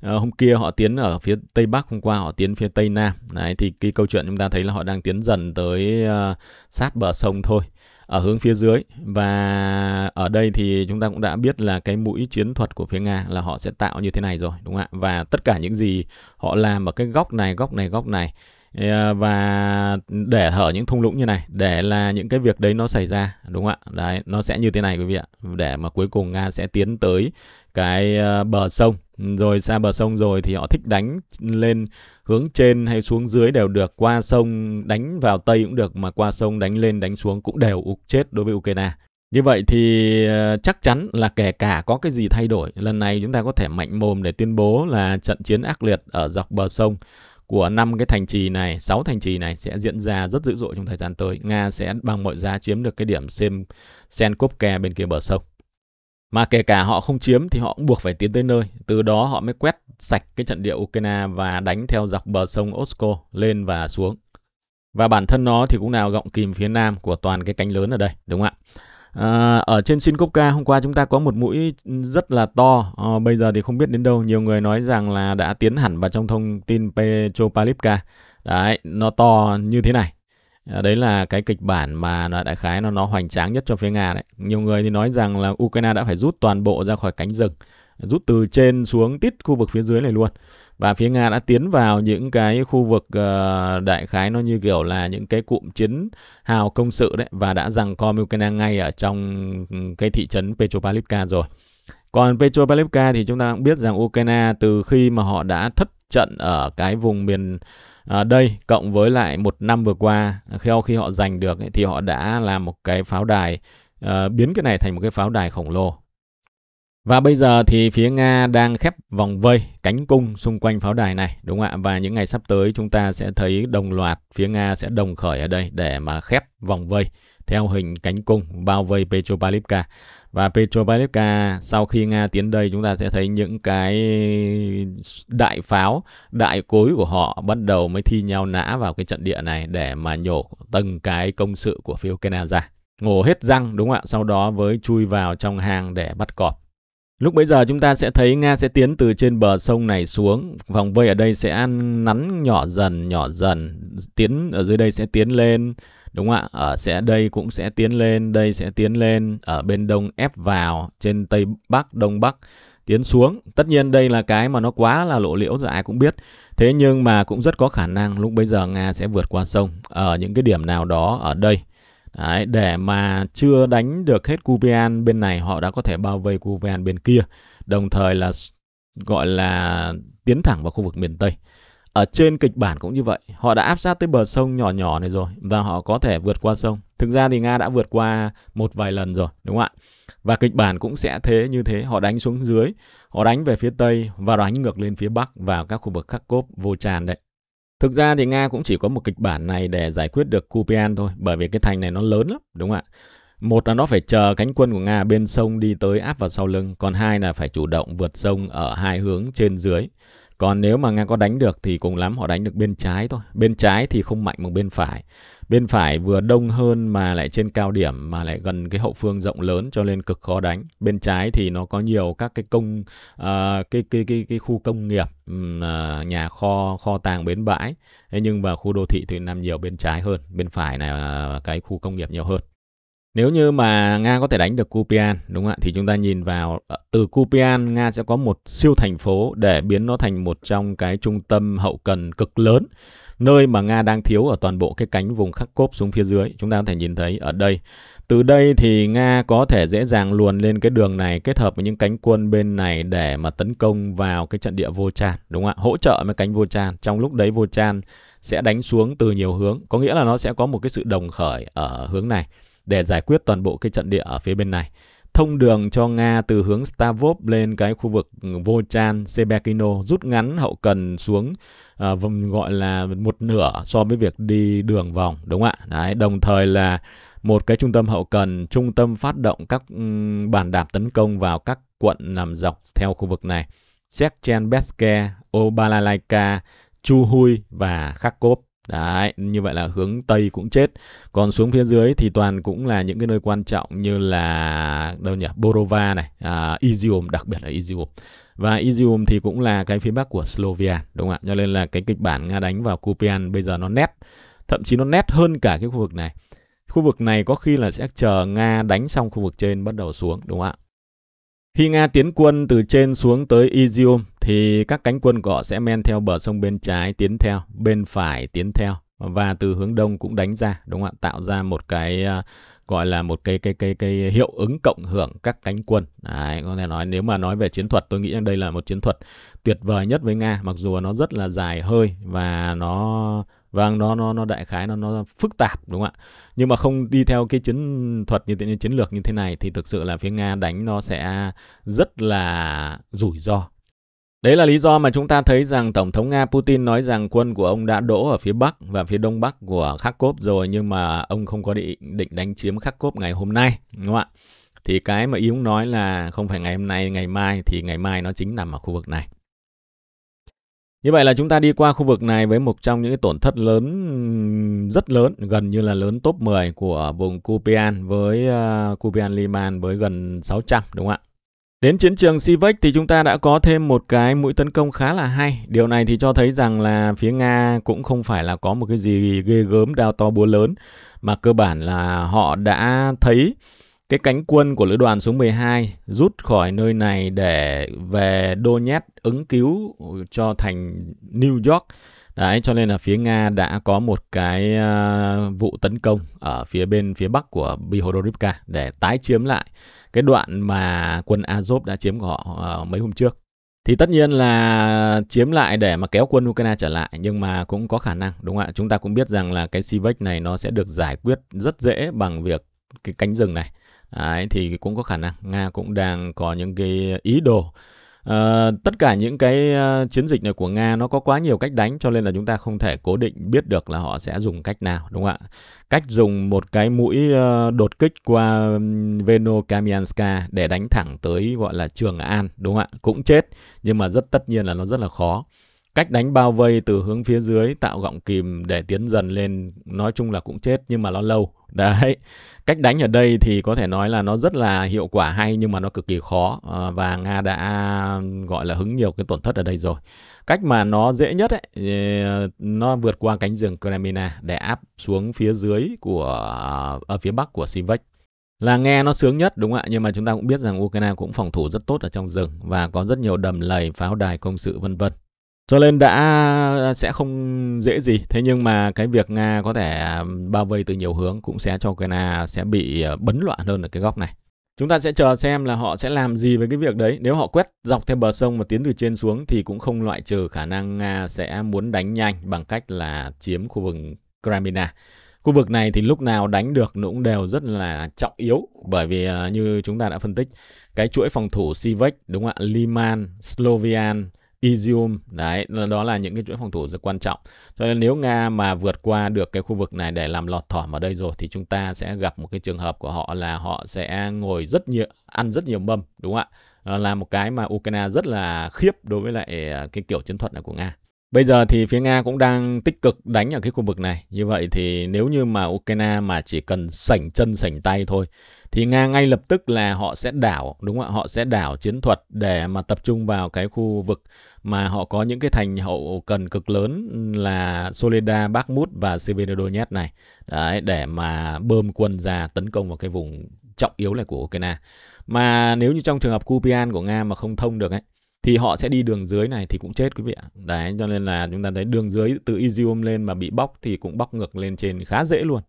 Ờ, hôm kia họ tiến ở phía tây bắc hôm qua họ tiến phía tây nam đấy thì cái câu chuyện chúng ta thấy là họ đang tiến dần tới uh, sát bờ sông thôi ở hướng phía dưới và ở đây thì chúng ta cũng đã biết là cái mũi chiến thuật của phía Nga là họ sẽ tạo như thế này rồi đúng không ạ và tất cả những gì họ làm ở cái góc này góc này góc này À, và để hở những thung lũng như này để là những cái việc đấy nó xảy ra đúng không ạ đấy nó sẽ như thế này quý vị ạ để mà cuối cùng nga sẽ tiến tới cái à, bờ sông rồi xa bờ sông rồi thì họ thích đánh lên hướng trên hay xuống dưới đều được qua sông đánh vào tây cũng được mà qua sông đánh lên đánh xuống cũng đều chết đối với ukraine như vậy thì à, chắc chắn là kể cả có cái gì thay đổi, lần này chúng ta có thể mạnh mồm để tuyên bố là trận chiến ác liệt ở dọc bờ sông của năm cái thành trì này, sáu thành trì này sẽ diễn ra rất dữ dội trong thời gian tới. Nga sẽ bằng mọi giá chiếm được cái điểm Sem Senkovka bên kia bờ sông. Mà kể cả họ không chiếm thì họ cũng buộc phải tiến tới nơi. Từ đó họ mới quét sạch cái trận địa Ukraine và đánh theo dọc bờ sông Osko lên và xuống. Và bản thân nó thì cũng nào gọng kìm phía nam của toàn cái cánh lớn ở đây, đúng không ạ? À, ở trên xin cốc ca hôm qua chúng ta có một mũi rất là to, à, bây giờ thì không biết đến đâu. Nhiều người nói rằng là đã tiến hẳn vào trong thông tin Petro Petropalivka. Đấy, nó to như thế này. À, đấy là cái kịch bản mà nó đại khái nó nó hoành tráng nhất cho phía Nga đấy. Nhiều người thì nói rằng là Ukraine đã phải rút toàn bộ ra khỏi cánh rừng, rút từ trên xuống tít khu vực phía dưới này luôn và phía Nga đã tiến vào những cái khu vực uh, đại khái nó như kiểu là những cái cụm chiến hào công sự đấy và đã giằng co Ukraine ngay ở trong ừ, cái thị trấn Petropavlivka rồi. Còn Petropavlivka thì chúng ta cũng biết rằng Ukraine từ khi mà họ đã thất trận ở cái vùng miền à, đây cộng với lại một năm vừa qua theo khi họ giành được ấy, thì họ đã làm một cái pháo đài à, biến cái này thành một cái pháo đài khổng lồ và bây giờ thì phía Nga đang khép vòng vây cánh cung xung quanh pháo đài này, đúng không ạ? Và những ngày sắp tới chúng ta sẽ thấy đồng loạt phía Nga sẽ đồng khởi ở đây để mà khép vòng vây theo hình cánh cung bao vây Petropavlivka. Và Petropavlivka sau khi Nga tiến đây chúng ta sẽ thấy những cái đại pháo, đại cối của họ bắt đầu mới thi nhau nã vào cái trận địa này để mà nhổ từng cái công sự của phía Ukraine ra. Ngổ hết răng đúng không ạ? Sau đó với chui vào trong hang để bắt cọp. Lúc bấy giờ chúng ta sẽ thấy Nga sẽ tiến từ trên bờ sông này xuống, vòng vây ở đây sẽ ăn nắn nhỏ dần, nhỏ dần, tiến ở dưới đây sẽ tiến lên, đúng không ạ? Ở sẽ đây cũng sẽ tiến lên, đây sẽ tiến lên, ở bên đông ép vào, trên tây bắc, đông bắc tiến xuống. Tất nhiên đây là cái mà nó quá là lộ liễu rồi ai cũng biết. Thế nhưng mà cũng rất có khả năng lúc bấy giờ Nga sẽ vượt qua sông ở những cái điểm nào đó ở đây. Đấy, để mà chưa đánh được hết Kuvian bên này họ đã có thể bao vây Kuvian bên kia đồng thời là gọi là tiến thẳng vào khu vực miền Tây. Ở trên kịch bản cũng như vậy, họ đã áp sát tới bờ sông nhỏ nhỏ này rồi và họ có thể vượt qua sông. Thực ra thì Nga đã vượt qua một vài lần rồi, đúng không ạ? Và kịch bản cũng sẽ thế như thế, họ đánh xuống dưới, họ đánh về phía Tây và đánh ngược lên phía Bắc vào các khu vực khắc Kharkov, Vô Tràn đấy. Thực ra thì Nga cũng chỉ có một kịch bản này để giải quyết được Kupian thôi, bởi vì cái thành này nó lớn lắm, đúng không ạ? Một là nó phải chờ cánh quân của Nga bên sông đi tới áp vào sau lưng, còn hai là phải chủ động vượt sông ở hai hướng trên dưới. Còn nếu mà Nga có đánh được thì cùng lắm họ đánh được bên trái thôi. Bên trái thì không mạnh bằng bên phải bên phải vừa đông hơn mà lại trên cao điểm mà lại gần cái hậu phương rộng lớn cho nên cực khó đánh bên trái thì nó có nhiều các cái công uh, cái cái cái cái khu công nghiệp uh, nhà kho kho tàng bến bãi thế nhưng mà khu đô thị thì nằm nhiều bên trái hơn bên phải là cái khu công nghiệp nhiều hơn nếu như mà Nga có thể đánh được Kupian, đúng không ạ? Thì chúng ta nhìn vào ờ, từ Kupian, Nga sẽ có một siêu thành phố để biến nó thành một trong cái trung tâm hậu cần cực lớn nơi mà Nga đang thiếu ở toàn bộ cái cánh vùng khắc Kharkov xuống phía dưới. Chúng ta có thể nhìn thấy ở đây. Từ đây thì Nga có thể dễ dàng luồn lên cái đường này kết hợp với những cánh quân bên này để mà tấn công vào cái trận địa vô chan đúng không ạ? Hỗ trợ với cánh vô chan Trong lúc đấy vô chan sẽ đánh xuống từ nhiều hướng, có nghĩa là nó sẽ có một cái sự đồng khởi ở hướng này để giải quyết toàn bộ cái trận địa ở phía bên này thông đường cho Nga từ hướng Stavov lên cái khu vực Volchan, Sebekino, rút ngắn hậu cần xuống à, gọi là một nửa so với việc đi đường vòng đúng không ạ đấy đồng thời là một cái trung tâm hậu cần trung tâm phát động các bản đạp tấn công vào các quận nằm dọc theo khu vực này Sekchenbeske, Obalalaika, Chuhui và Kharkov. Đấy, như vậy là hướng Tây cũng chết. Còn xuống phía dưới thì toàn cũng là những cái nơi quan trọng như là đâu nhỉ? Borova này, à, Izium, đặc biệt là Izium. Và Izium thì cũng là cái phía bắc của Slovia, đúng không ạ? Cho nên là cái kịch bản Nga đánh vào Kupian bây giờ nó nét, thậm chí nó nét hơn cả cái khu vực này. Khu vực này có khi là sẽ chờ Nga đánh xong khu vực trên bắt đầu xuống, đúng không ạ? Khi Nga tiến quân từ trên xuống tới Izium thì các cánh quân của họ sẽ men theo bờ sông bên trái tiến theo, bên phải tiến theo và từ hướng đông cũng đánh ra, đúng không ạ? Tạo ra một cái à, gọi là một cái cái cái cái hiệu ứng cộng hưởng các cánh quân. Đấy, có thể nói nếu mà nói về chiến thuật tôi nghĩ rằng đây là một chiến thuật tuyệt vời nhất với Nga, mặc dù nó rất là dài hơi và nó vâng nó nó nó đại khái nó nó phức tạp đúng không ạ nhưng mà không đi theo cái chiến thuật như thế như chiến lược như thế này thì thực sự là phía nga đánh nó sẽ rất là rủi ro Đấy là lý do mà chúng ta thấy rằng Tổng thống Nga Putin nói rằng quân của ông đã đổ ở phía Bắc và phía Đông Bắc của Kharkov rồi nhưng mà ông không có định, định đánh chiếm Kharkov ngày hôm nay, đúng không ạ? Thì cái mà ý ông nói là không phải ngày hôm nay, ngày mai thì ngày mai nó chính nằm ở khu vực này. Như vậy là chúng ta đi qua khu vực này với một trong những cái tổn thất lớn, rất lớn, gần như là lớn top 10 của vùng Kupian với uh, Kupian Liman với gần 600 đúng không ạ? Đến chiến trường Sivek thì chúng ta đã có thêm một cái mũi tấn công khá là hay. Điều này thì cho thấy rằng là phía Nga cũng không phải là có một cái gì ghê gớm đao to búa lớn. Mà cơ bản là họ đã thấy cái cánh quân của lữ đoàn số 12 rút khỏi nơi này để về Donetsk ứng cứu cho thành New York. Đấy, cho nên là phía Nga đã có một cái uh, vụ tấn công ở phía bên phía bắc của Bihodorivka để tái chiếm lại cái đoạn mà quân Azov đã chiếm của họ ờ, mấy hôm trước. Thì tất nhiên là chiếm lại để mà kéo quân Ukraine trở lại nhưng mà cũng có khả năng đúng không ạ? Chúng ta cũng biết rằng là cái Sivac này nó sẽ được giải quyết rất dễ bằng việc cái cánh rừng này. Đấy, thì cũng có khả năng Nga cũng đang có những cái ý đồ Ờ, tất cả những cái ờ, chiến dịch này của Nga nó có quá nhiều cách đánh cho nên là chúng ta không thể cố định biết được là họ sẽ dùng cách nào đúng không ạ? Cách dùng một cái mũi ờ, đột kích qua Veno Kamianska để đánh thẳng tới gọi là Trường An đúng không ạ? Cũng chết nhưng mà rất tất nhiên là nó rất là khó. Cách đánh bao vây từ hướng phía dưới tạo gọng kìm để tiến dần lên nói chung là cũng chết nhưng mà nó lâu Đấy. Cách đánh ở đây thì có thể nói là nó rất là hiệu quả hay nhưng mà nó cực kỳ khó ờ, và Nga đã gọi là hứng nhiều cái tổn thất ở đây rồi. Cách mà nó dễ nhất ấy, ờ, nó vượt qua cánh rừng Kremina để áp xuống phía dưới của ờ, ở phía bắc của Sivek là nghe nó sướng nhất đúng không ạ nhưng mà chúng ta cũng biết rằng Ukraine cũng phòng thủ rất tốt ở trong rừng và có rất nhiều đầm lầy pháo đài công sự vân vân cho nên đã sẽ không dễ gì. Thế nhưng mà cái việc Nga có thể à, bao vây từ nhiều hướng cũng sẽ cho Ukraine sẽ bị à, bấn loạn hơn ở cái góc này. Chúng ta sẽ chờ xem là họ sẽ làm gì với cái việc đấy. Nếu họ quét dọc theo bờ sông và tiến từ trên xuống thì cũng không loại trừ khả năng Nga sẽ muốn đánh nhanh bằng cách là chiếm khu vực Crimea. Khu vực này thì lúc nào đánh được cũng đều rất là trọng yếu bởi vì à, như chúng ta đã phân tích cái chuỗi phòng thủ Sivek đúng không ạ? Liman, Slovian, Izium. Đấy, đó là những cái chuỗi phòng thủ rất quan trọng. Cho nên nếu Nga mà vượt qua được cái khu vực này để làm lọt thỏm ở đây rồi thì chúng ta sẽ gặp một cái trường hợp của họ là họ sẽ ngồi rất nhiều ăn rất nhiều mâm, đúng không ạ? Là một cái mà Ukraine rất là khiếp đối với lại ờ, cái kiểu chiến thuật này của Nga. Bây giờ thì phía Nga cũng đang tích cực đánh ở cái khu vực này. Như vậy thì nếu như mà Ukraine mà chỉ cần sảnh chân sảnh tay thôi thì Nga ngay lập tức là họ sẽ đảo, đúng không ạ? Họ sẽ đảo chiến thuật để mà tập trung vào cái khu vực mà họ có những cái thành hậu cần cực lớn là Soleda, Bakhmut và Severodonetsk này. Đấy, để mà bơm quân ra tấn công vào cái vùng trọng yếu này của Ukraine. Mà nếu như trong trường hợp Kupian của Nga mà không thông được ấy thì họ sẽ đi đường dưới này thì cũng chết quý vị ạ. Đấy cho nên là chúng ta thấy đường dưới từ Izium lên mà bị bóc thì cũng bóc ngược lên trên khá dễ luôn.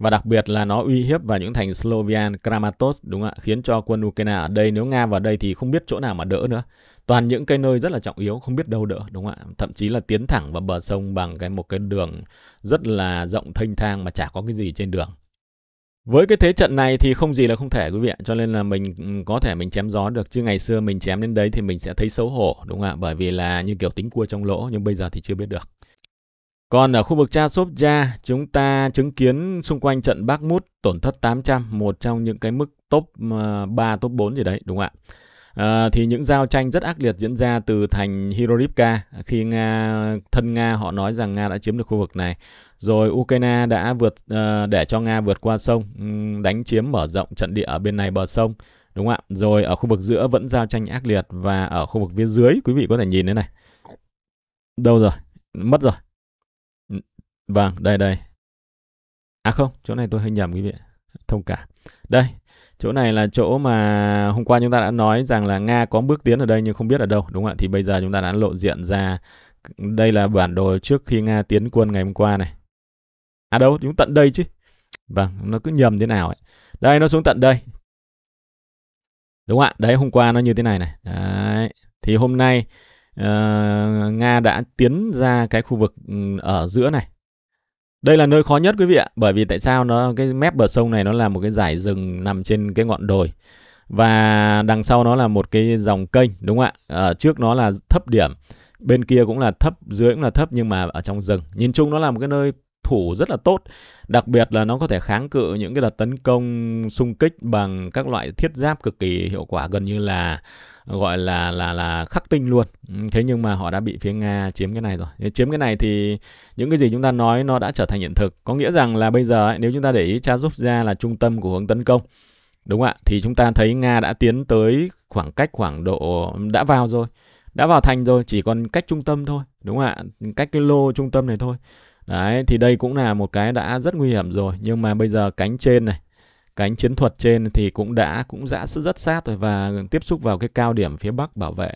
Và đặc biệt là nó uy hiếp vào những thành Slovian, Kramatorsk đúng không ạ, khiến cho quân Ukraine ở đây nếu Nga vào đây thì không biết chỗ nào mà đỡ nữa. Toàn những cái nơi rất là trọng yếu không biết đâu đỡ đúng không ạ? Thậm chí là tiến thẳng vào bờ sông bằng cái một cái đường rất là rộng thênh thang mà chả có cái gì trên đường. Với cái thế trận này thì không gì là không thể quý vị ạ, cho nên là mình ừ, có thể mình chém gió được chứ ngày xưa mình chém đến đấy thì mình sẽ thấy xấu hổ đúng không ạ? Bởi vì là như kiểu tính cua trong lỗ nhưng bây giờ thì chưa biết được. Còn ở khu vực Cha Sopja, chúng ta chứng kiến xung quanh trận Bác Mút tổn thất 800, một trong những cái mức top 3, ờ, top 4 gì đấy, đúng không ạ? À, thì những giao tranh rất ác liệt diễn ra từ thành Hirorivka khi Nga thân Nga họ nói rằng Nga đã chiếm được khu vực này rồi Ukraine đã vượt uh, để cho Nga vượt qua sông, ừ, đánh chiếm mở rộng trận địa ở bên này bờ sông. Đúng không ạ? Rồi ở khu vực giữa vẫn giao tranh ác liệt và ở khu vực phía dưới quý vị có thể nhìn thế này. Đâu rồi? Mất rồi. Vâng, đây đây. À không, chỗ này tôi hơi nhầm quý vị. Thông cảm. Đây, chỗ này là chỗ mà hôm qua chúng ta đã nói rằng là Nga có bước tiến ở đây nhưng không biết ở đâu, đúng không ạ? Thì bây giờ chúng ta đã lộ diện ra đây là bản đồ trước khi Nga tiến quân ngày hôm qua này à đâu chúng tận đây chứ vâng nó cứ nhầm thế nào ấy đây nó xuống tận đây đúng ạ đấy hôm qua nó như thế này này đấy. thì hôm nay uh, nga đã tiến ra cái khu vực ừ, ở giữa này đây là nơi khó nhất quý vị ạ bởi vì tại sao nó cái mép bờ sông này nó là một cái dải rừng nằm trên cái ngọn đồi và đằng sau nó là một cái dòng kênh đúng không ạ ở trước nó là thấp điểm bên kia cũng là thấp dưới cũng là thấp nhưng mà ở trong rừng nhìn chung nó là một cái nơi thủ rất là tốt. Đặc biệt là nó có thể kháng cự những cái đợt tấn công xung kích bằng các loại thiết giáp cực kỳ hiệu quả gần như là gọi là là là khắc tinh luôn. Ừ, thế nhưng mà họ đã bị phía Nga chiếm cái này rồi. Chiếm cái này thì những cái gì chúng ta nói nó đã trở thành hiện thực. Có nghĩa rằng là bây giờ nếu chúng ta để ý cha giúp ra là trung tâm của hướng tấn công Đúng ạ, thì chúng ta thấy Nga đã tiến tới khoảng cách khoảng độ đã vào rồi, đã vào thành rồi, chỉ còn cách trung tâm thôi, đúng ạ, cách cái lô trung tâm này thôi. Đấy, thì đây cũng là một cái đã rất nguy hiểm rồi. Nhưng mà bây giờ cánh trên này, cánh chiến thuật trên thì cũng đã cũng đã rất sát rồi và tiếp xúc vào cái cao điểm phía Bắc bảo vệ.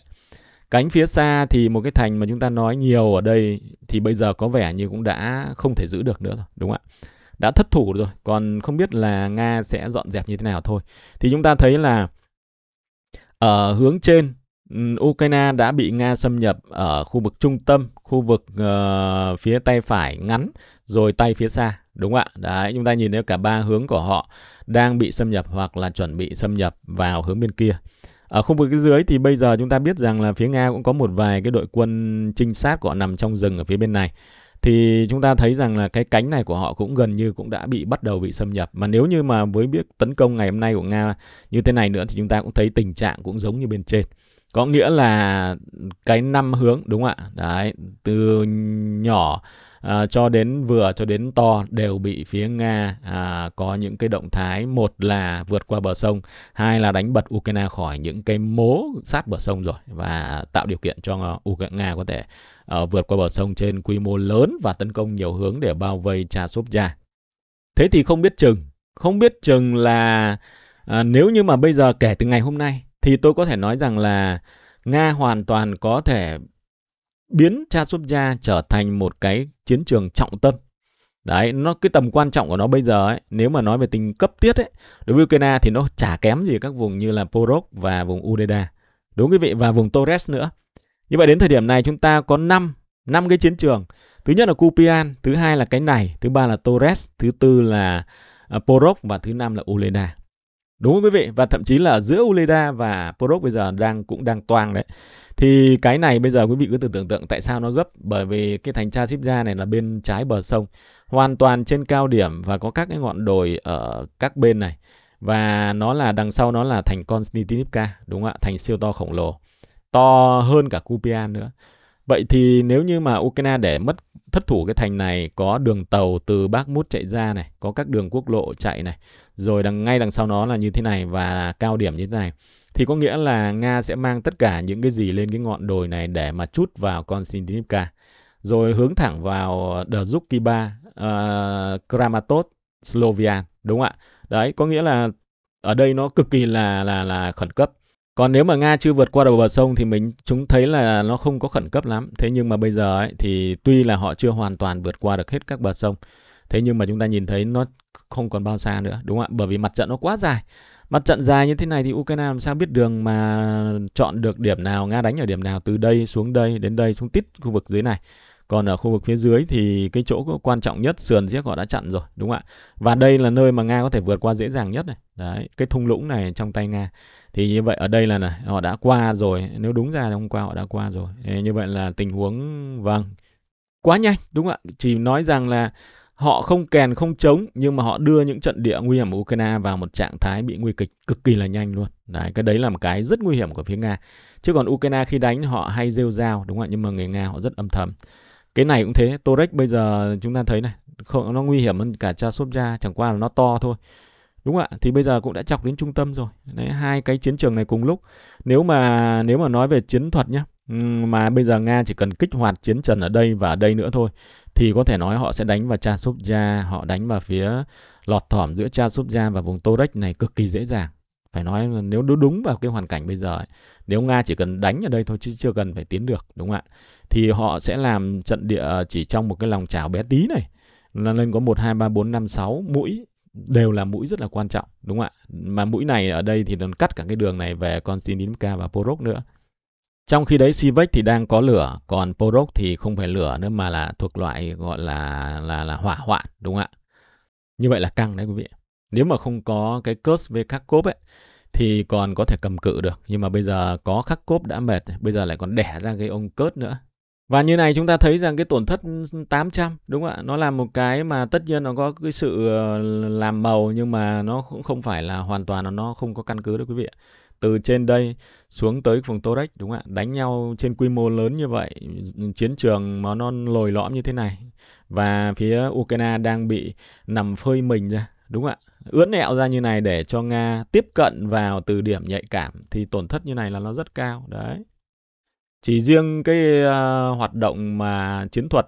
Cánh phía xa thì một cái thành mà chúng ta nói nhiều ở đây thì bây giờ có vẻ như cũng đã không thể giữ được nữa rồi, đúng không ạ? Đã thất thủ rồi, còn không biết là Nga sẽ dọn dẹp như thế nào thôi. Thì chúng ta thấy là ở ờ, hướng trên Ukraine đã bị Nga xâm nhập ở khu vực trung tâm, khu vực uh, phía tay phải ngắn, rồi tay phía xa, đúng không ạ. Đấy, chúng ta nhìn thấy cả ba hướng của họ đang bị xâm nhập hoặc là chuẩn bị xâm nhập vào hướng bên kia. Ở khu vực dưới thì bây giờ chúng ta biết rằng là phía Nga cũng có một vài cái đội quân trinh sát của họ nằm trong rừng ở phía bên này. Thì chúng ta thấy rằng là cái cánh này của họ cũng gần như cũng đã bị bắt đầu bị xâm nhập. Mà nếu như mà với biết tấn công ngày hôm nay của Nga như thế này nữa thì chúng ta cũng thấy tình trạng cũng giống như bên trên có nghĩa là cái năm hướng đúng không ạ đấy từ nhỏ à, cho đến vừa cho đến to đều bị phía nga à, có những cái động thái một là vượt qua bờ sông hai là đánh bật ukraine khỏi những cái mố sát bờ sông rồi và tạo điều kiện cho ukraine nga có thể uh, vượt qua bờ sông trên quy mô lớn và tấn công nhiều hướng để bao vây chasovia thế thì không biết chừng không biết chừng là À, nếu như mà bây giờ kể từ ngày hôm nay thì tôi có thể nói rằng là Nga hoàn toàn có thể biến Chasovia trở thành một cái chiến trường trọng tâm. Đấy, nó cái tầm quan trọng của nó bây giờ ấy, nếu mà nói về tính cấp thiết ấy, đối với Ukraine thì nó chả kém gì các vùng như là Porok và vùng Udeda. Đúng quý vị và vùng Torres nữa. Như vậy đến thời điểm này chúng ta có 5 năm cái chiến trường. Thứ nhất là Kupian, thứ hai là cái này, thứ ba là Torres, thứ tư là ờ, Porok và thứ năm là Uleda. Đúng không quý vị? Và thậm chí là giữa Uleda và Proc bây giờ đang cũng đang toang đấy. Thì cái này bây giờ quý vị cứ tưởng tượng tại sao nó gấp bởi vì cái thành tra Sipja này là bên trái bờ sông, hoàn toàn trên cao điểm và có các cái ngọn đồi ở các bên này. Và nó là đằng sau nó là thành Konstantinivka, đúng không ạ? Thành siêu to khổng lồ. To hơn cả Kupian nữa. Vậy thì nếu như mà Ukraine để mất thất thủ cái thành này có đường tàu từ Bakhmut chạy ra này, có các đường quốc lộ chạy này, rồi đằng ngay đằng sau nó là như thế này và cao điểm như thế này thì có nghĩa là Nga sẽ mang tất cả những cái gì lên cái ngọn đồi này để mà chút vào Konstantinivka rồi hướng thẳng vào Dzhukkiba, uh, ờ, Kramatorsk, Slovian, đúng không ạ? Đấy, có nghĩa là ở đây nó cực kỳ là là là khẩn cấp còn nếu mà Nga chưa vượt qua đầu bờ sông thì mình chúng thấy là nó không có khẩn cấp lắm. Thế nhưng mà bây giờ ấy, thì tuy là họ chưa hoàn toàn vượt qua được hết các bờ sông. Thế nhưng mà chúng ta nhìn thấy nó không còn bao xa nữa, đúng không ạ? Bởi vì mặt trận nó quá dài. Mặt trận dài như thế này thì Ukraine làm sao biết đường mà chọn được điểm nào, Nga đánh ở điểm nào từ đây xuống đây đến đây xuống tít khu vực dưới này. Còn ở khu vực phía dưới thì cái chỗ quan trọng nhất sườn giếc họ đã chặn rồi, đúng không ạ? Và đây là nơi mà Nga có thể vượt qua dễ dàng nhất này. Đấy, cái thung lũng này trong tay Nga thì như vậy ở đây là này họ đã qua rồi nếu đúng ra hôm qua họ đã qua rồi Ê, như vậy là tình huống vâng quá nhanh đúng không ạ chỉ nói rằng là họ không kèn không chống nhưng mà họ đưa những trận địa nguy hiểm của Ukraine vào một trạng thái bị nguy kịch cực kỳ là nhanh luôn. Đấy, cái đấy là một cái rất nguy hiểm của phía Nga. Chứ còn Ukraine khi đánh họ hay rêu rao đúng không ạ? Nhưng mà người Nga họ rất âm thầm. Cái này cũng thế, Torek bây giờ chúng ta thấy này, không nó nguy hiểm hơn cả cha Chasovja, chẳng qua là nó to thôi đúng ạ thì bây giờ cũng đã chọc đến trung tâm rồi đấy hai cái chiến trường này cùng lúc nếu mà nếu mà nói về chiến thuật nhé mà bây giờ nga chỉ cần kích hoạt chiến trần ở đây và ở đây nữa thôi thì có thể nói họ sẽ đánh vào cha súp gia họ đánh vào phía lọt thỏm giữa cha súp gia và vùng torech này cực kỳ dễ dàng phải nói là nếu đúng vào cái hoàn cảnh bây giờ ấy, nếu nga chỉ cần đánh ở đây thôi chứ chưa cần phải tiến được đúng không ạ thì họ sẽ làm trận địa chỉ trong một cái lòng chảo bé tí này là lên có một hai ba bốn năm sáu mũi đều là mũi rất là quan trọng đúng không ạ mà mũi này ở đây thì nó cắt cả cái đường này về Konstantinivka và Porok nữa trong khi đấy Sivek thì đang có lửa còn Porok thì không phải lửa nữa mà là thuộc loại gọi là là là hỏa hoạn đúng không ạ như vậy là căng đấy quý vị nếu mà không có cái cốt về khắc cốp ấy thì còn có thể cầm cự được nhưng mà bây giờ có khắc cốp đã mệt bây giờ lại còn đẻ ra cái ông cốt nữa và như này chúng ta thấy rằng cái tổn thất 800 đúng không ạ? Nó là một cái mà tất nhiên nó có cái sự ờ, làm màu nhưng mà nó cũng không phải là hoàn toàn là nó không có căn cứ đâu quý vị ạ. Từ trên đây xuống tới vùng Torex đúng không ạ? Đánh nhau trên quy mô lớn như vậy, chiến trường mà nó lồi lõm như thế này và phía Ukraine đang bị nằm phơi mình ra đúng không ạ? Ướn nẹo ra như này để cho Nga tiếp cận vào từ điểm nhạy cảm thì tổn thất như này là nó rất cao đấy. Chỉ riêng cái uh, hoạt động mà chiến thuật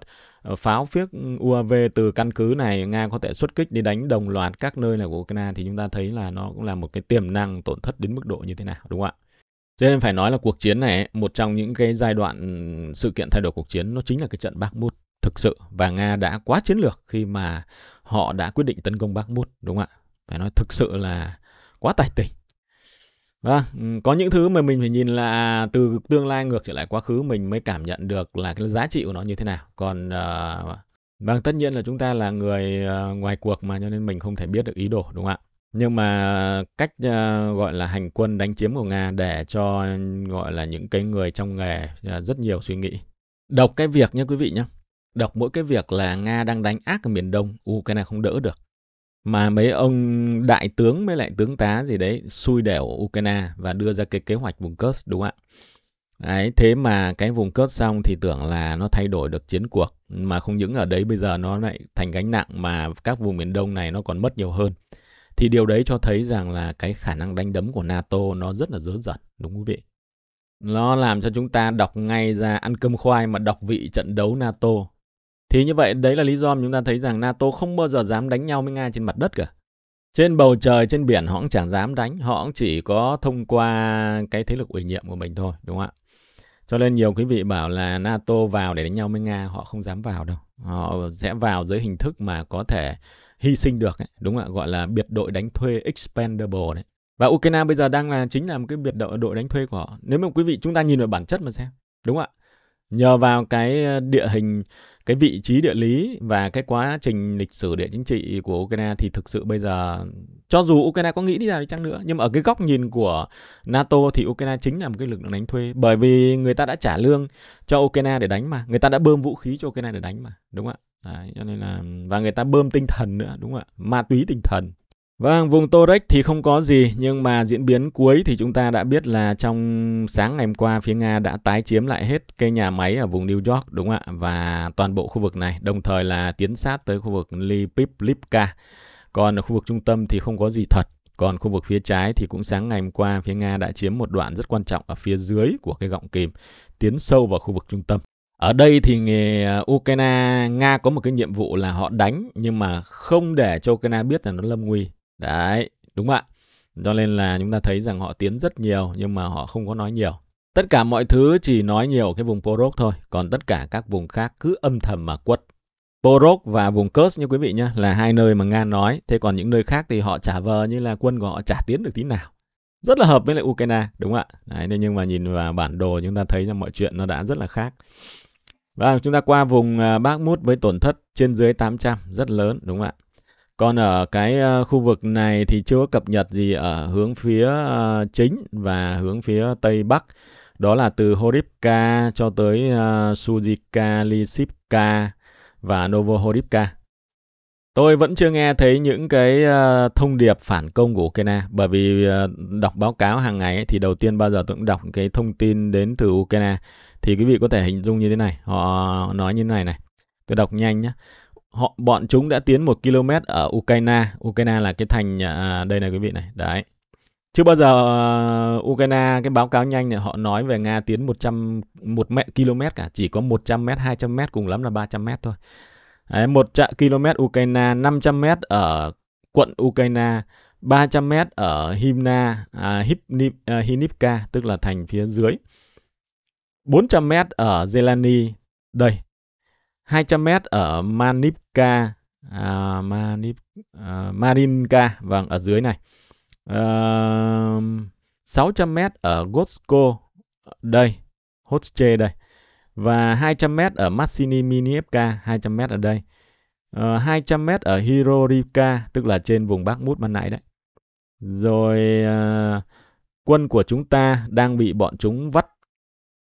uh, pháo phiếc UAV từ căn cứ này Nga có thể xuất kích đi đánh đồng loạt các nơi này của Ukraine thì chúng ta thấy là nó cũng là một cái tiềm năng tổn thất đến mức độ như thế nào đúng không ạ? Cho nên phải nói là cuộc chiến này một trong những cái giai đoạn sự kiện thay đổi cuộc chiến nó chính là cái trận Bakhmut thực sự và Nga đã quá chiến lược khi mà họ đã quyết định tấn công Bakhmut đúng không ạ? Phải nói thực sự là quá tài tình. Vâng, ừ, có những thứ mà mình phải nhìn là từ tương lai ngược trở lại quá khứ mình mới cảm nhận được là cái giá trị của nó như thế nào. Còn uh, tất nhiên là chúng ta là người uh, ngoài cuộc mà cho nên mình không thể biết được ý đồ đúng không ạ? Nhưng mà cách uh, gọi là hành quân đánh chiếm của Nga để cho gọi là những cái người trong nghề uh, rất nhiều suy nghĩ. Đọc cái việc nha quý vị nhé. Đọc mỗi cái việc là Nga đang đánh ác ở miền Đông, Ukraine không đỡ được mà mấy ông đại tướng mới lại tướng tá gì đấy xui đẻo Ukraine và đưa ra cái kế hoạch vùng Kursk đúng không ạ? Đấy, thế mà cái vùng Kursk xong thì tưởng là nó thay đổi được chiến cuộc mà không những ở đấy bây giờ nó lại thành gánh nặng mà các vùng miền đông này nó còn mất nhiều hơn. Thì điều đấy cho thấy rằng là cái khả năng đánh đấm của NATO nó rất là dớ dẩn, đúng không quý vị? Nó làm cho chúng ta đọc ngay ra ăn cơm khoai mà đọc vị trận đấu NATO thì như vậy đấy là lý do mà chúng ta thấy rằng NATO không bao giờ dám đánh nhau với Nga trên mặt đất cả. Trên bầu trời, trên biển họ cũng chẳng dám đánh, họ cũng chỉ có thông qua cái thế lực ủy nhiệm của mình thôi, đúng không ạ? Cho nên nhiều quý vị bảo là NATO vào để đánh nhau với Nga, họ không dám vào đâu. Họ sẽ vào dưới hình thức mà có thể hy sinh được, ấy. đúng không ạ? Gọi là biệt đội đánh thuê expendable đấy. Và Ukraine bây giờ đang là chính là một cái biệt đội, đội đánh thuê của họ. Nếu mà quý vị chúng ta nhìn vào bản chất mà xem, đúng không ạ? Nhờ vào cái ờ, địa hình cái vị trí địa lý và cái quá trình lịch sử địa chính trị của Ukraine thì thực sự bây giờ cho dù Ukraine có nghĩ đi ra đi chăng nữa nhưng mà ở cái góc nhìn của NATO thì Ukraine chính là một cái lực lượng đánh thuê bởi vì người ta đã trả lương cho Ukraine để đánh mà người ta đã bơm vũ khí cho Ukraine để đánh mà đúng không ạ Đấy, cho nên là và người ta bơm tinh thần nữa đúng không ạ ma túy tinh thần Vâng, vùng Torex thì không có gì nhưng mà diễn biến cuối thì chúng ta đã biết là trong sáng ngày hôm qua phía Nga đã tái chiếm lại hết cây nhà máy ở vùng New York đúng không ạ và toàn bộ khu vực này đồng thời là tiến sát tới khu vực Lipivlivka. Còn ở khu vực trung tâm thì không có gì thật. Còn khu vực phía trái thì cũng sáng ngày hôm qua phía Nga đã chiếm một đoạn rất quan trọng ở phía dưới của cái gọng kìm tiến sâu vào khu vực trung tâm. Ở đây thì nghề à, Ukraine, Nga có một cái nhiệm vụ là họ đánh nhưng mà không để cho Ukraine biết là nó lâm nguy. Đấy, đúng ạ. Cho nên là chúng ta thấy rằng họ tiến rất nhiều nhưng mà họ không có nói nhiều. Tất cả mọi thứ chỉ nói nhiều cái vùng Porok thôi, còn tất cả các vùng khác cứ âm thầm mà quất. Porok và vùng Kurs như quý vị nhé, là hai nơi mà Nga nói, thế còn những nơi khác thì họ trả vờ như là quân của họ trả tiến được tí nào. Rất là hợp với lại Ukraine, đúng không ạ? Đấy, nhưng mà nhìn vào bản đồ chúng ta thấy là mọi chuyện nó đã rất là khác. Và chúng ta qua vùng à, Bakhmut với tổn thất trên dưới 800, rất lớn, đúng không ạ? Còn ở cái ờ, khu vực này thì chưa cập nhật gì ở hướng phía ờ, chính và hướng phía tây bắc. Đó là từ Horivka cho tới ờ, Suzika, Lisivka và Novohorivka. Tôi vẫn chưa nghe thấy những cái thông điệp phản công của Ukraine bởi vì đọc báo cáo hàng ngày ấy, thì đầu tiên bao giờ tôi cũng đọc cái thông tin đến từ Ukraine thì quý vị có thể hình dung như thế này, họ nói như thế này này. Tôi đọc nhanh nhé họ bọn chúng đã tiến một km ở Ukraine. Ukraine là cái thành à, đây này quý vị này, đấy. Chưa bao giờ uh, Ukraine cái báo cáo nhanh này họ nói về Nga tiến 100 một mét km cả, chỉ có 100 m, 200 m cùng lắm là 300 m thôi. Đấy, 100 km Ukraine, 500 m ở quận Ukraine, 300 m ở Himna, à, à Hinipka tức là thành phía dưới. 400 m ở Zelani, đây 200m ở Manipka à, Manip, à, Marinka vâng ở dưới này à, ờ, 600m ở Gotsko đây Hotche đây và 200m ở Massini Minievka 200m ở đây à, ờ, 200m ở Hirorivka tức là trên vùng Bắc Mút ban nãy đấy rồi à, quân của chúng ta đang bị bọn chúng vắt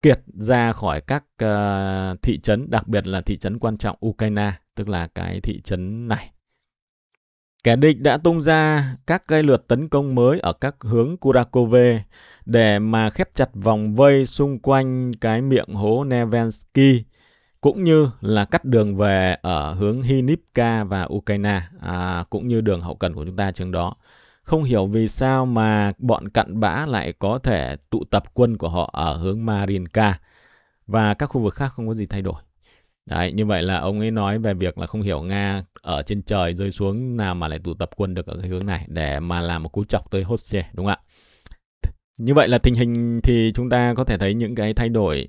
kiệt ra khỏi các uh, thị trấn, đặc biệt là thị trấn quan trọng Ukraine, tức là cái thị trấn này. Kẻ địch đã tung ra các cái lượt tấn công mới ở các hướng Kurakove để mà khép chặt vòng vây xung quanh cái miệng hố Nevensky cũng như là cắt đường về ở hướng Hinipka và Ukraine à, cũng như đường hậu cần của chúng ta chừng đó. Không hiểu vì sao mà bọn cặn bã lại có thể tụ tập quân của họ ở hướng Marinka và các khu vực khác không có gì thay đổi. Đấy, như vậy là ông ấy nói về việc là không hiểu Nga ở trên trời rơi xuống nào mà lại tụ tập quân được ở cái hướng này để mà làm một cú chọc tới Hosche, đúng không ạ? Như vậy là tình hình thì chúng ta có thể thấy những cái thay đổi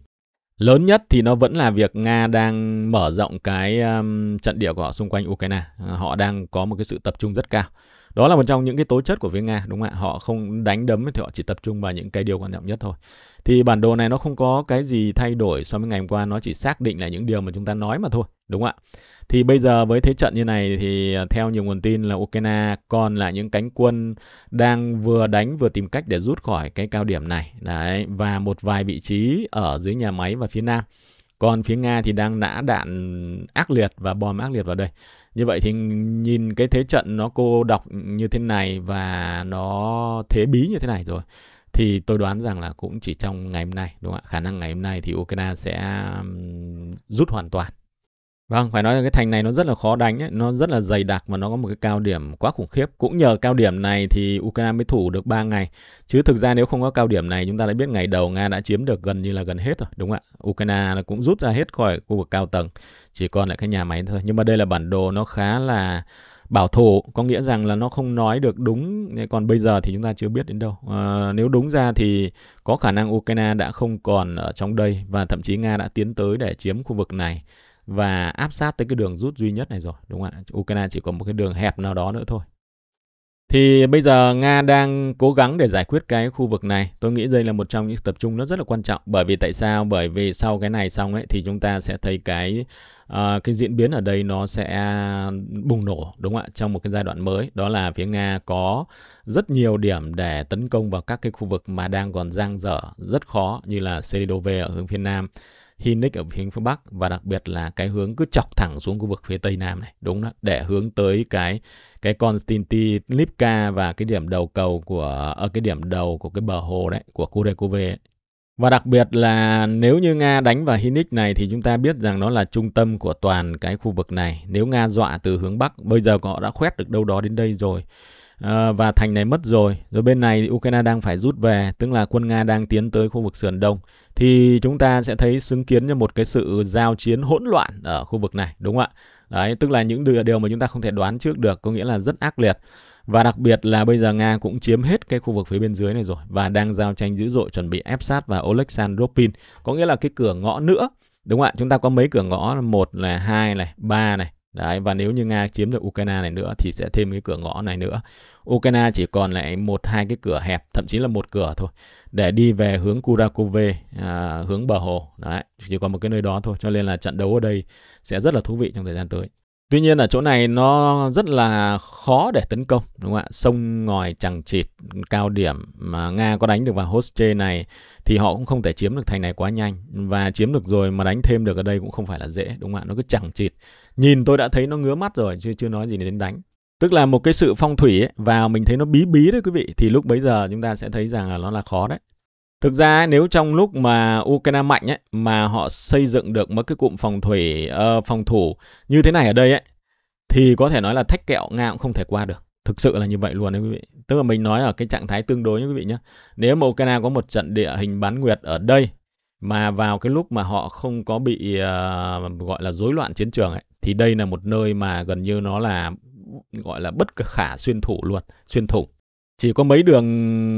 lớn nhất thì nó vẫn là việc Nga đang mở rộng cái um, trận địa của họ xung quanh Ukraine. Ờ, họ đang có một cái sự tập trung rất cao đó là một trong những cái tố chất của phía nga đúng không ạ họ không đánh đấm thì họ chỉ tập trung vào những cái điều quan trọng nhất thôi thì bản đồ này nó không có cái gì thay đổi so với ngày hôm qua nó chỉ xác định là những điều mà chúng ta nói mà thôi đúng không ạ thì bây giờ với thế trận như này thì à, theo nhiều nguồn tin là Ukraine còn là những cánh quân đang vừa đánh vừa tìm cách để rút khỏi cái cao điểm này đấy và một vài vị trí ở dưới nhà máy và phía nam còn phía Nga thì đang nã đạn ác liệt và bom ác liệt vào đây như vậy thì nhìn cái thế trận nó cô đọc như thế này và nó thế bí như thế này rồi thì tôi đoán rằng là cũng chỉ trong ngày hôm nay đúng không ạ khả năng ngày hôm nay thì Ukraine sẽ rút hoàn toàn Vâng, phải nói là cái thành này nó rất là khó đánh, ấy. nó rất là dày đặc và nó có một cái cao điểm quá khủng khiếp. Cũng nhờ cao điểm này thì Ukraine mới thủ được 3 ngày. Chứ thực ra nếu không có cao điểm này, chúng ta đã biết ngày đầu Nga đã chiếm được gần như là gần hết rồi, đúng không ạ? Ukraine cũng rút ra hết khỏi khu vực cao tầng chỉ còn lại cái nhà máy thôi nhưng mà đây là bản đồ nó khá là bảo thủ có nghĩa rằng là nó không nói được đúng còn bây giờ thì chúng ta chưa biết đến đâu à, nếu đúng ra thì có khả năng ukraine đã không còn ở trong đây và thậm chí nga đã tiến tới để chiếm khu vực này và áp sát tới cái đường rút duy nhất này rồi đúng không ạ ukraine chỉ có một cái đường hẹp nào đó nữa thôi thì bây giờ Nga đang cố gắng để giải quyết cái khu vực này. Tôi nghĩ đây là một trong những tập trung nó rất là quan trọng. Bởi vì tại sao? Bởi vì sau cái này xong ấy thì chúng ta sẽ thấy cái uh, cái diễn biến ở đây nó sẽ bùng nổ đúng không ạ? Trong một cái giai đoạn mới đó là phía Nga có rất nhiều điểm để tấn công vào các cái khu vực mà đang còn dang dở rất khó như là Seridove ở hướng phía nam Hinnick ở hướng phía Bắc và đặc biệt là cái hướng cứ chọc thẳng xuống khu vực phía Tây Nam này. Đúng đó, để hướng tới cái cái Konstantin và cái điểm đầu cầu của ở ờ, cái điểm đầu của cái bờ hồ đấy của Kurekove Và đặc biệt là nếu như Nga đánh vào Hinnick này thì chúng ta biết rằng nó là trung tâm của toàn cái khu vực này. Nếu Nga dọa từ hướng Bắc, bây giờ họ đã khoét được đâu đó đến đây rồi. Ờ, và thành này mất rồi. Rồi bên này Ukraine đang phải rút về, tức là quân Nga đang tiến tới khu vực sườn đông. Thì chúng ta sẽ thấy xứng kiến cho một cái sự giao chiến hỗn loạn ở khu vực này, đúng không ạ? Đấy, tức là những điều mà chúng ta không thể đoán trước được, có nghĩa là rất ác liệt. Và đặc biệt là bây giờ Nga cũng chiếm hết cái khu vực phía bên dưới này rồi và đang giao tranh dữ dội chuẩn bị ép sát và Oleksandr Ropin, có nghĩa là cái cửa ngõ nữa. Đúng không ạ? Chúng ta có mấy cửa ngõ, một là hai này, ba này, Đấy, và nếu như Nga chiếm được Ukraine này nữa thì sẽ thêm cái cửa ngõ này nữa. Ukraine chỉ còn lại một hai cái cửa hẹp, thậm chí là một cửa thôi để đi về hướng Kurakove, à, hướng bờ hồ. Đấy, chỉ còn một cái nơi đó thôi, cho nên là trận đấu ở đây sẽ rất là thú vị trong thời gian tới. Tuy nhiên là chỗ này nó rất là khó để tấn công, đúng không ạ? Sông ngòi chẳng chịt cao điểm mà Nga có đánh được vào Hostche này thì họ cũng không thể chiếm được thành này quá nhanh và chiếm được rồi mà đánh thêm được ở đây cũng không phải là dễ, đúng không ạ? Nó cứ chẳng chịt nhìn tôi đã thấy nó ngứa mắt rồi chứ chưa nói gì đến đánh tức là một cái sự phong thủy ấy, vào mình thấy nó bí bí đấy quý vị thì lúc bấy giờ chúng ta sẽ thấy rằng là nó là khó đấy Thực ra nếu trong lúc mà Ukraine mạnh ấy, mà họ xây dựng được một cái cụm phòng thủy uh, phòng thủ như thế này ở đây ấy thì có thể nói là thách kẹo Nga cũng không thể qua được. Thực sự là như vậy luôn đấy quý vị. Tức là mình nói ở cái trạng thái tương đối nhé quý vị nhé. Nếu mà Ukraine có một trận địa hình bán nguyệt ở đây mà vào cái lúc mà họ không có bị uh, gọi là rối loạn chiến trường ấy thì đây là một nơi mà gần như nó là gọi là bất khả xuyên thủ luôn, xuyên thủng. Chỉ có mấy đường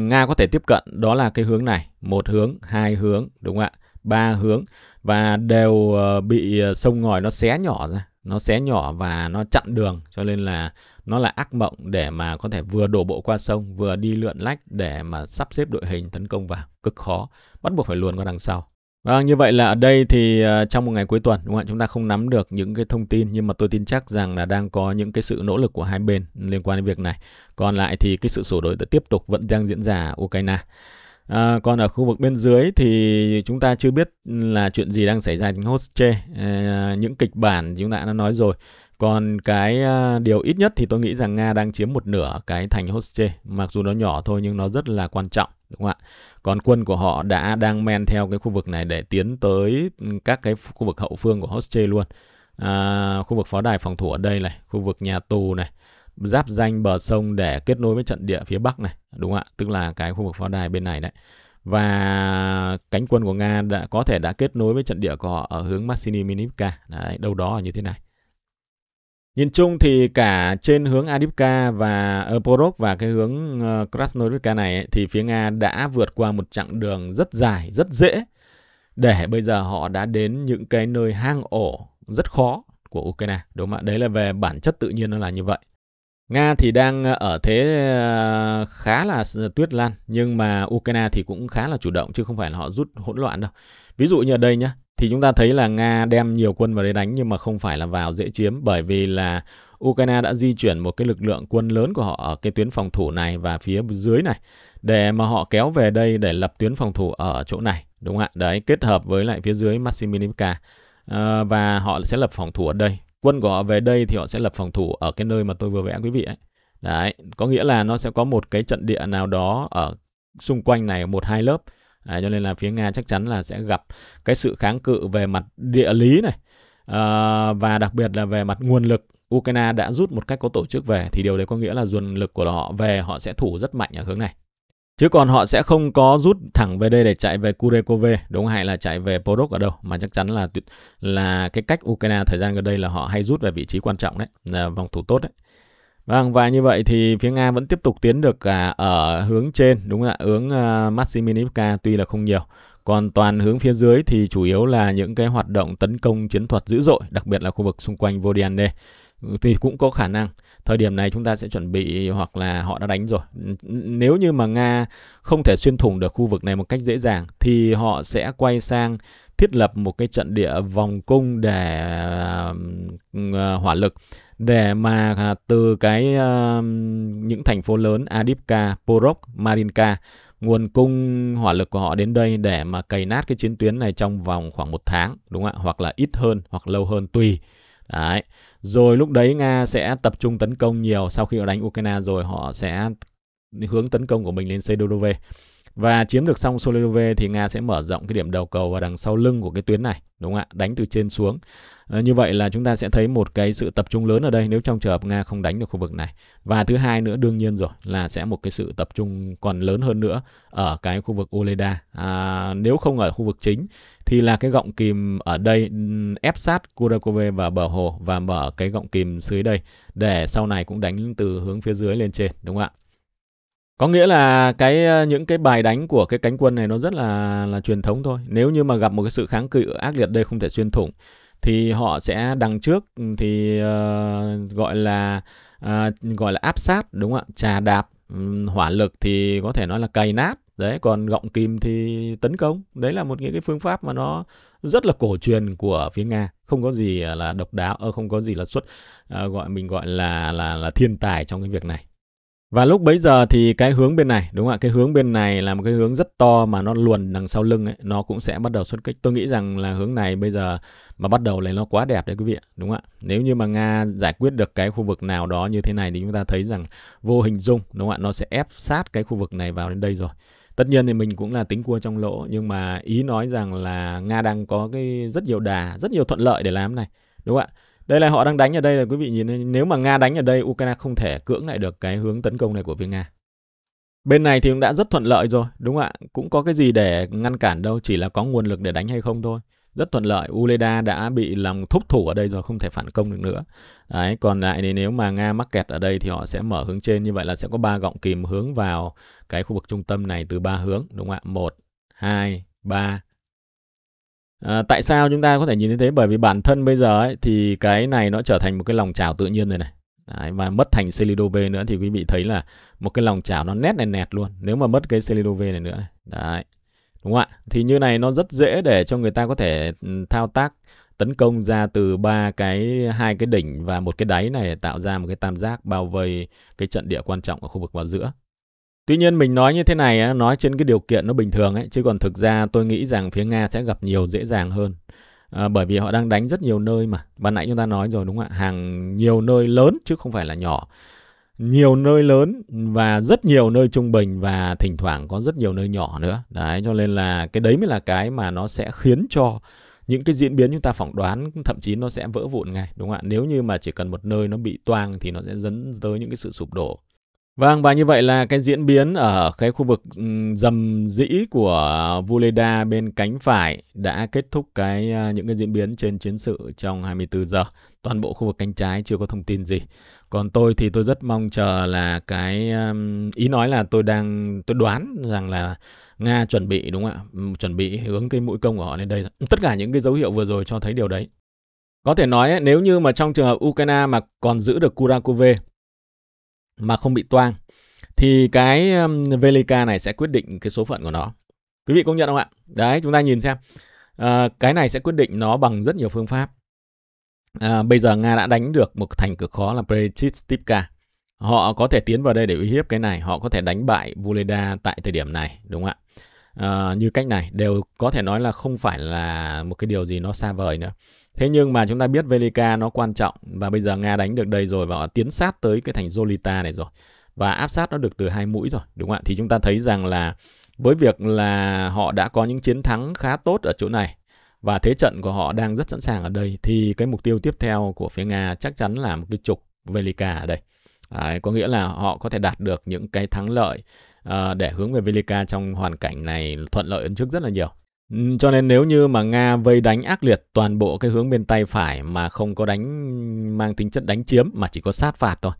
Nga có thể tiếp cận, đó là cái hướng này, một hướng, hai hướng, đúng không ạ? Ba hướng và đều ờ, bị ờ, sông ngòi nó xé nhỏ ra, nó xé nhỏ và nó chặn đường cho nên là nó là ác mộng để mà có thể vừa đổ bộ qua sông vừa đi lượn lách để mà sắp xếp đội hình tấn công vào cực khó bắt buộc phải luồn qua đằng sau Vâng, như vậy là ở đây thì ờ, trong một ngày cuối tuần đúng không ạ? Chúng ta không nắm được những cái thông tin nhưng mà tôi tin chắc rằng là đang có những cái sự nỗ lực của hai bên liên quan đến việc này. Còn lại thì cái sự sửa đổi tiếp tục vẫn đang diễn ra ở Ukraine. À, còn ở khu vực bên dưới thì chúng ta chưa biết là chuyện gì đang xảy ra trên Hostche. À, ờ, những kịch bản chúng ta đã nói rồi. Còn cái điều ít nhất thì tôi nghĩ rằng Nga đang chiếm một nửa cái thành Hostche. Mặc dù nó nhỏ thôi nhưng nó rất là quan trọng đúng không ạ? Còn quân của họ đã đang men theo cái khu vực này để tiến tới các cái khu vực hậu phương của Hostche luôn. À, khu vực pháo đài phòng thủ ở đây này, khu vực nhà tù này, giáp danh bờ sông để kết nối với trận địa phía bắc này, đúng không ạ? Tức là cái khu vực pháo đài bên này đấy. Và cánh quân của Nga đã có thể đã kết nối với trận địa của họ ở hướng Masini Minivka, đấy, đâu đó là như thế này. Nhìn chung thì cả trên hướng Adipka và Porok và cái hướng ờ, Krasnodivka này thì phía Nga đã vượt qua một chặng đường rất dài, rất dễ để bây giờ họ đã đến những cái nơi hang ổ rất khó của Ukraine. Đúng không ạ? Đấy là về bản chất tự nhiên nó là như vậy. Nga thì đang ờ, ở thế ờ, khá là tuyết lan nhưng mà Ukraine thì cũng khá là chủ động chứ không phải là họ rút hỗn loạn đâu. Ví dụ như ở đây nhé, thì chúng ta thấy là Nga đem nhiều quân vào đây đánh nhưng mà không phải là vào dễ chiếm bởi vì là Ukraine đã di chuyển một cái lực lượng quân lớn của họ ở cái tuyến phòng thủ này và phía dưới này để mà họ kéo về đây để lập tuyến phòng thủ ở chỗ này đúng không ạ? Đấy kết hợp với lại phía dưới Maximilianka à, ờ, và họ sẽ lập phòng thủ ở đây. Quân của họ về đây thì họ sẽ lập phòng thủ ở cái nơi mà tôi vừa vẽ quý vị ấy. Đấy, có nghĩa là nó sẽ có một cái trận địa nào đó ở xung quanh này một hai lớp à, cho nên là phía nga chắc chắn là sẽ gặp cái sự kháng cự về mặt địa lý này à, và đặc biệt là về mặt nguồn lực Ukraine đã rút một cách có tổ chức về thì điều đấy có nghĩa là nguồn lực của họ về họ sẽ thủ rất mạnh ở hướng này. Chứ còn họ sẽ không có rút thẳng về đây để chạy về Kurekove, đúng hay là chạy về Porok ở đâu, mà chắc chắn là là cái cách Ukraine thời gian gần đây là họ hay rút về vị trí quan trọng đấy, là vòng thủ tốt đấy. Vâng và như vậy thì phía Nga vẫn tiếp tục tiến được cả à, ở hướng trên đúng không ạ? Hướng uh, à, Maximinivka tuy là không nhiều. Còn toàn hướng phía dưới thì chủ yếu là những cái hoạt động tấn công chiến thuật dữ dội, đặc biệt là khu vực xung quanh Vodiane thì cũng có khả năng thời điểm này chúng ta sẽ chuẩn bị hoặc là họ đã đánh rồi nếu như mà nga không thể xuyên thủng được khu vực này một cách dễ dàng thì họ sẽ quay sang thiết lập một cái trận địa vòng cung để ờ, hỏa lực để mà à, từ cái ờ, những thành phố lớn Adipka, Porok, Marinka nguồn cung hỏa lực của họ đến đây để mà cày nát cái chiến tuyến này trong vòng khoảng một tháng đúng không ạ hoặc là ít hơn hoặc lâu hơn tùy Đấy. Rồi lúc đấy Nga sẽ tập trung tấn công nhiều sau khi họ đánh Ukraine rồi họ sẽ hướng tấn công của mình lên CDV và chiếm được xong Solilove thì Nga sẽ mở rộng cái điểm đầu cầu vào đằng sau lưng của cái tuyến này, đúng không ạ? Đánh từ trên xuống. À, như vậy là chúng ta sẽ thấy một cái sự tập trung lớn ở đây nếu trong trường hợp Nga không đánh được khu vực này. Và thứ hai nữa đương nhiên rồi là sẽ một cái sự tập trung còn lớn hơn nữa ở cái khu vực Oleda. À, nếu không ở khu vực chính thì là cái gọng kìm ở đây ép sát Kurakove và bờ hồ và mở cái gọng kìm dưới đây để sau này cũng đánh từ hướng phía dưới lên trên, đúng không ạ? Có nghĩa là cái ờ, những cái bài đánh của cái cánh quân này nó rất là là truyền thống thôi. Nếu như mà gặp một cái sự kháng cự ác liệt đây không thể xuyên thủng thì họ sẽ đằng trước ừ, thì uh, gọi là uh, gọi là áp sát đúng không ạ? Trà đạp, um, hỏa lực thì có thể nói là cày nát. Đấy, còn gọng kìm thì tấn công. Đấy là một những cái phương pháp mà nó rất là cổ truyền của phía Nga, không có gì là độc đáo, ơ không có gì là xuất uh, gọi mình gọi là là là thiên tài trong cái việc này. Và lúc bấy giờ thì cái hướng bên này, đúng không ạ? Cái hướng bên này là một cái hướng rất to mà nó luồn đằng sau lưng ấy, nó cũng sẽ bắt đầu xuất kích. Tôi nghĩ rằng là hướng này bây giờ mà bắt đầu là nó quá đẹp đấy quý vị đúng không ạ? Nếu như mà Nga giải quyết được cái khu vực nào đó như thế này thì chúng ta thấy rằng vô hình dung, đúng không ạ? Nó sẽ ép sát cái khu vực này vào đến đây rồi. Tất nhiên thì mình cũng là tính cua trong lỗ nhưng mà ý nói rằng là Nga đang có cái rất nhiều đà, rất nhiều thuận lợi để làm này, đúng không ạ? đây là họ đang đánh ở đây là quý vị nhìn nếu mà nga đánh ở đây ukraine không thể cưỡng lại được cái hướng tấn công này của phía nga bên này thì cũng đã rất thuận lợi rồi đúng không ạ cũng có cái gì để ngăn cản đâu chỉ là có nguồn lực để đánh hay không thôi rất thuận lợi Uleda đã bị làm thúc thủ ở đây rồi không thể phản công được nữa đấy còn lại thì nếu mà Nga mắc kẹt ở đây thì họ sẽ mở hướng trên như vậy là sẽ có ba gọng kìm hướng vào cái khu vực trung tâm này từ ba hướng đúng không ạ một hai ba À, tại sao chúng ta có thể nhìn thấy thế? Bởi vì bản thân bây giờ ấy, thì cái này nó trở thành một cái lòng chảo tự nhiên rồi này. Đấy, và mất thành Celido nữa thì quý vị thấy là một cái lòng chảo nó nét này nẹt luôn. Nếu mà mất cái Celido này nữa này. Đấy. Đúng không ạ? Thì như này nó rất dễ để cho người ta có thể ừ, thao tác tấn công ra từ ba cái hai cái đỉnh và một cái đáy này để tạo ra một cái tam giác bao vây cái trận địa quan trọng ở khu vực vào giữa. Tuy nhiên mình nói như thế này nói trên cái điều kiện nó bình thường ấy chứ còn thực ra tôi nghĩ rằng phía Nga sẽ gặp nhiều dễ dàng hơn. À, bởi vì họ đang đánh rất nhiều nơi mà. Ban nãy chúng ta nói rồi đúng không ạ? Hàng nhiều nơi lớn chứ không phải là nhỏ. Nhiều nơi lớn và rất nhiều nơi trung bình và thỉnh thoảng có rất nhiều nơi nhỏ nữa. Đấy cho nên là cái đấy mới là cái mà nó sẽ khiến cho những cái diễn biến chúng ta phỏng đoán thậm chí nó sẽ vỡ vụn ngay đúng không ạ? Nếu như mà chỉ cần một nơi nó bị toang thì nó sẽ dẫn tới những cái sự sụp đổ. Vâng, và như vậy là cái diễn biến ở cái khu vực ừ, dầm dĩ của Vuleda bên cánh phải đã kết thúc cái à, những cái diễn biến trên chiến sự trong 24 giờ. Toàn bộ khu vực cánh trái chưa có thông tin gì. Còn tôi thì tôi rất mong chờ là cái à, ý nói là tôi đang tôi đoán rằng là Nga chuẩn bị đúng không ạ? Ừ, chuẩn bị hướng cái mũi công của họ lên đây. Tất cả những cái dấu hiệu vừa rồi cho thấy điều đấy. Có thể nói nếu như mà trong trường hợp Ukraine mà còn giữ được Kurakove mà không bị toang thì cái um, Velica này sẽ quyết định cái số phận của nó. Quý vị công nhận không ạ? Đấy, chúng ta nhìn xem. À, cái này sẽ quyết định nó bằng rất nhiều phương pháp. À, bây giờ Nga đã đánh được một thành cực khó là Prechistipka. Họ có thể tiến vào đây để uy hiếp cái này. Họ có thể đánh bại Vuleda tại thời điểm này, đúng không ạ? À, như cách này đều có thể nói là không phải là một cái điều gì nó xa vời nữa. Thế nhưng mà chúng ta biết Velika nó quan trọng và bây giờ Nga đánh được đây rồi và họ tiến sát tới cái thành Zolita này rồi. Và áp sát nó được từ hai mũi rồi, đúng không ạ? Thì chúng ta thấy rằng là với việc là họ đã có những chiến thắng khá tốt ở chỗ này và thế trận của họ đang rất sẵn sàng ở đây thì cái mục tiêu tiếp theo của phía Nga chắc chắn là một cái trục Velika ở đây. Đấy, có nghĩa là họ có thể đạt được những cái thắng lợi uh, để hướng về Velika trong hoàn cảnh này thuận lợi hơn trước rất là nhiều. Ừ, cho nên nếu như mà Nga vây đánh ác liệt toàn bộ cái hướng bên tay phải mà không có đánh mang tính chất đánh chiếm mà chỉ có sát phạt thôi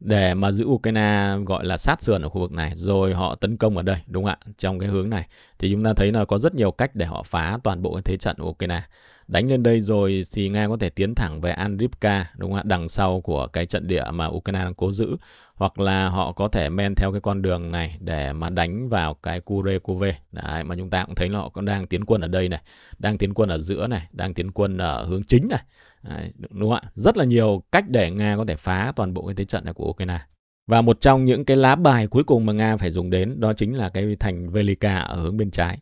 để mà giữ Ukraine gọi là sát sườn ở khu vực này rồi họ tấn công ở đây đúng không ạ trong cái hướng này thì chúng ta thấy là có rất nhiều cách để họ phá toàn bộ cái thế trận của Ukraine đánh lên đây rồi thì Nga có thể tiến thẳng về Andripka đúng không ạ đằng sau của cái trận địa mà Ukraine đang cố giữ hoặc là họ có thể men theo cái con đường này để mà đánh vào cái Kurekove đấy mà chúng ta cũng thấy là họ còn đang tiến quân ở đây này đang tiến quân ở giữa này đang tiến quân ở hướng chính này đấy, đúng không ạ rất là nhiều cách để Nga có thể phá toàn bộ cái thế trận này của Ukraine và một trong những cái lá bài cuối cùng mà Nga phải dùng đến đó chính là cái thành Velika ở hướng bên trái.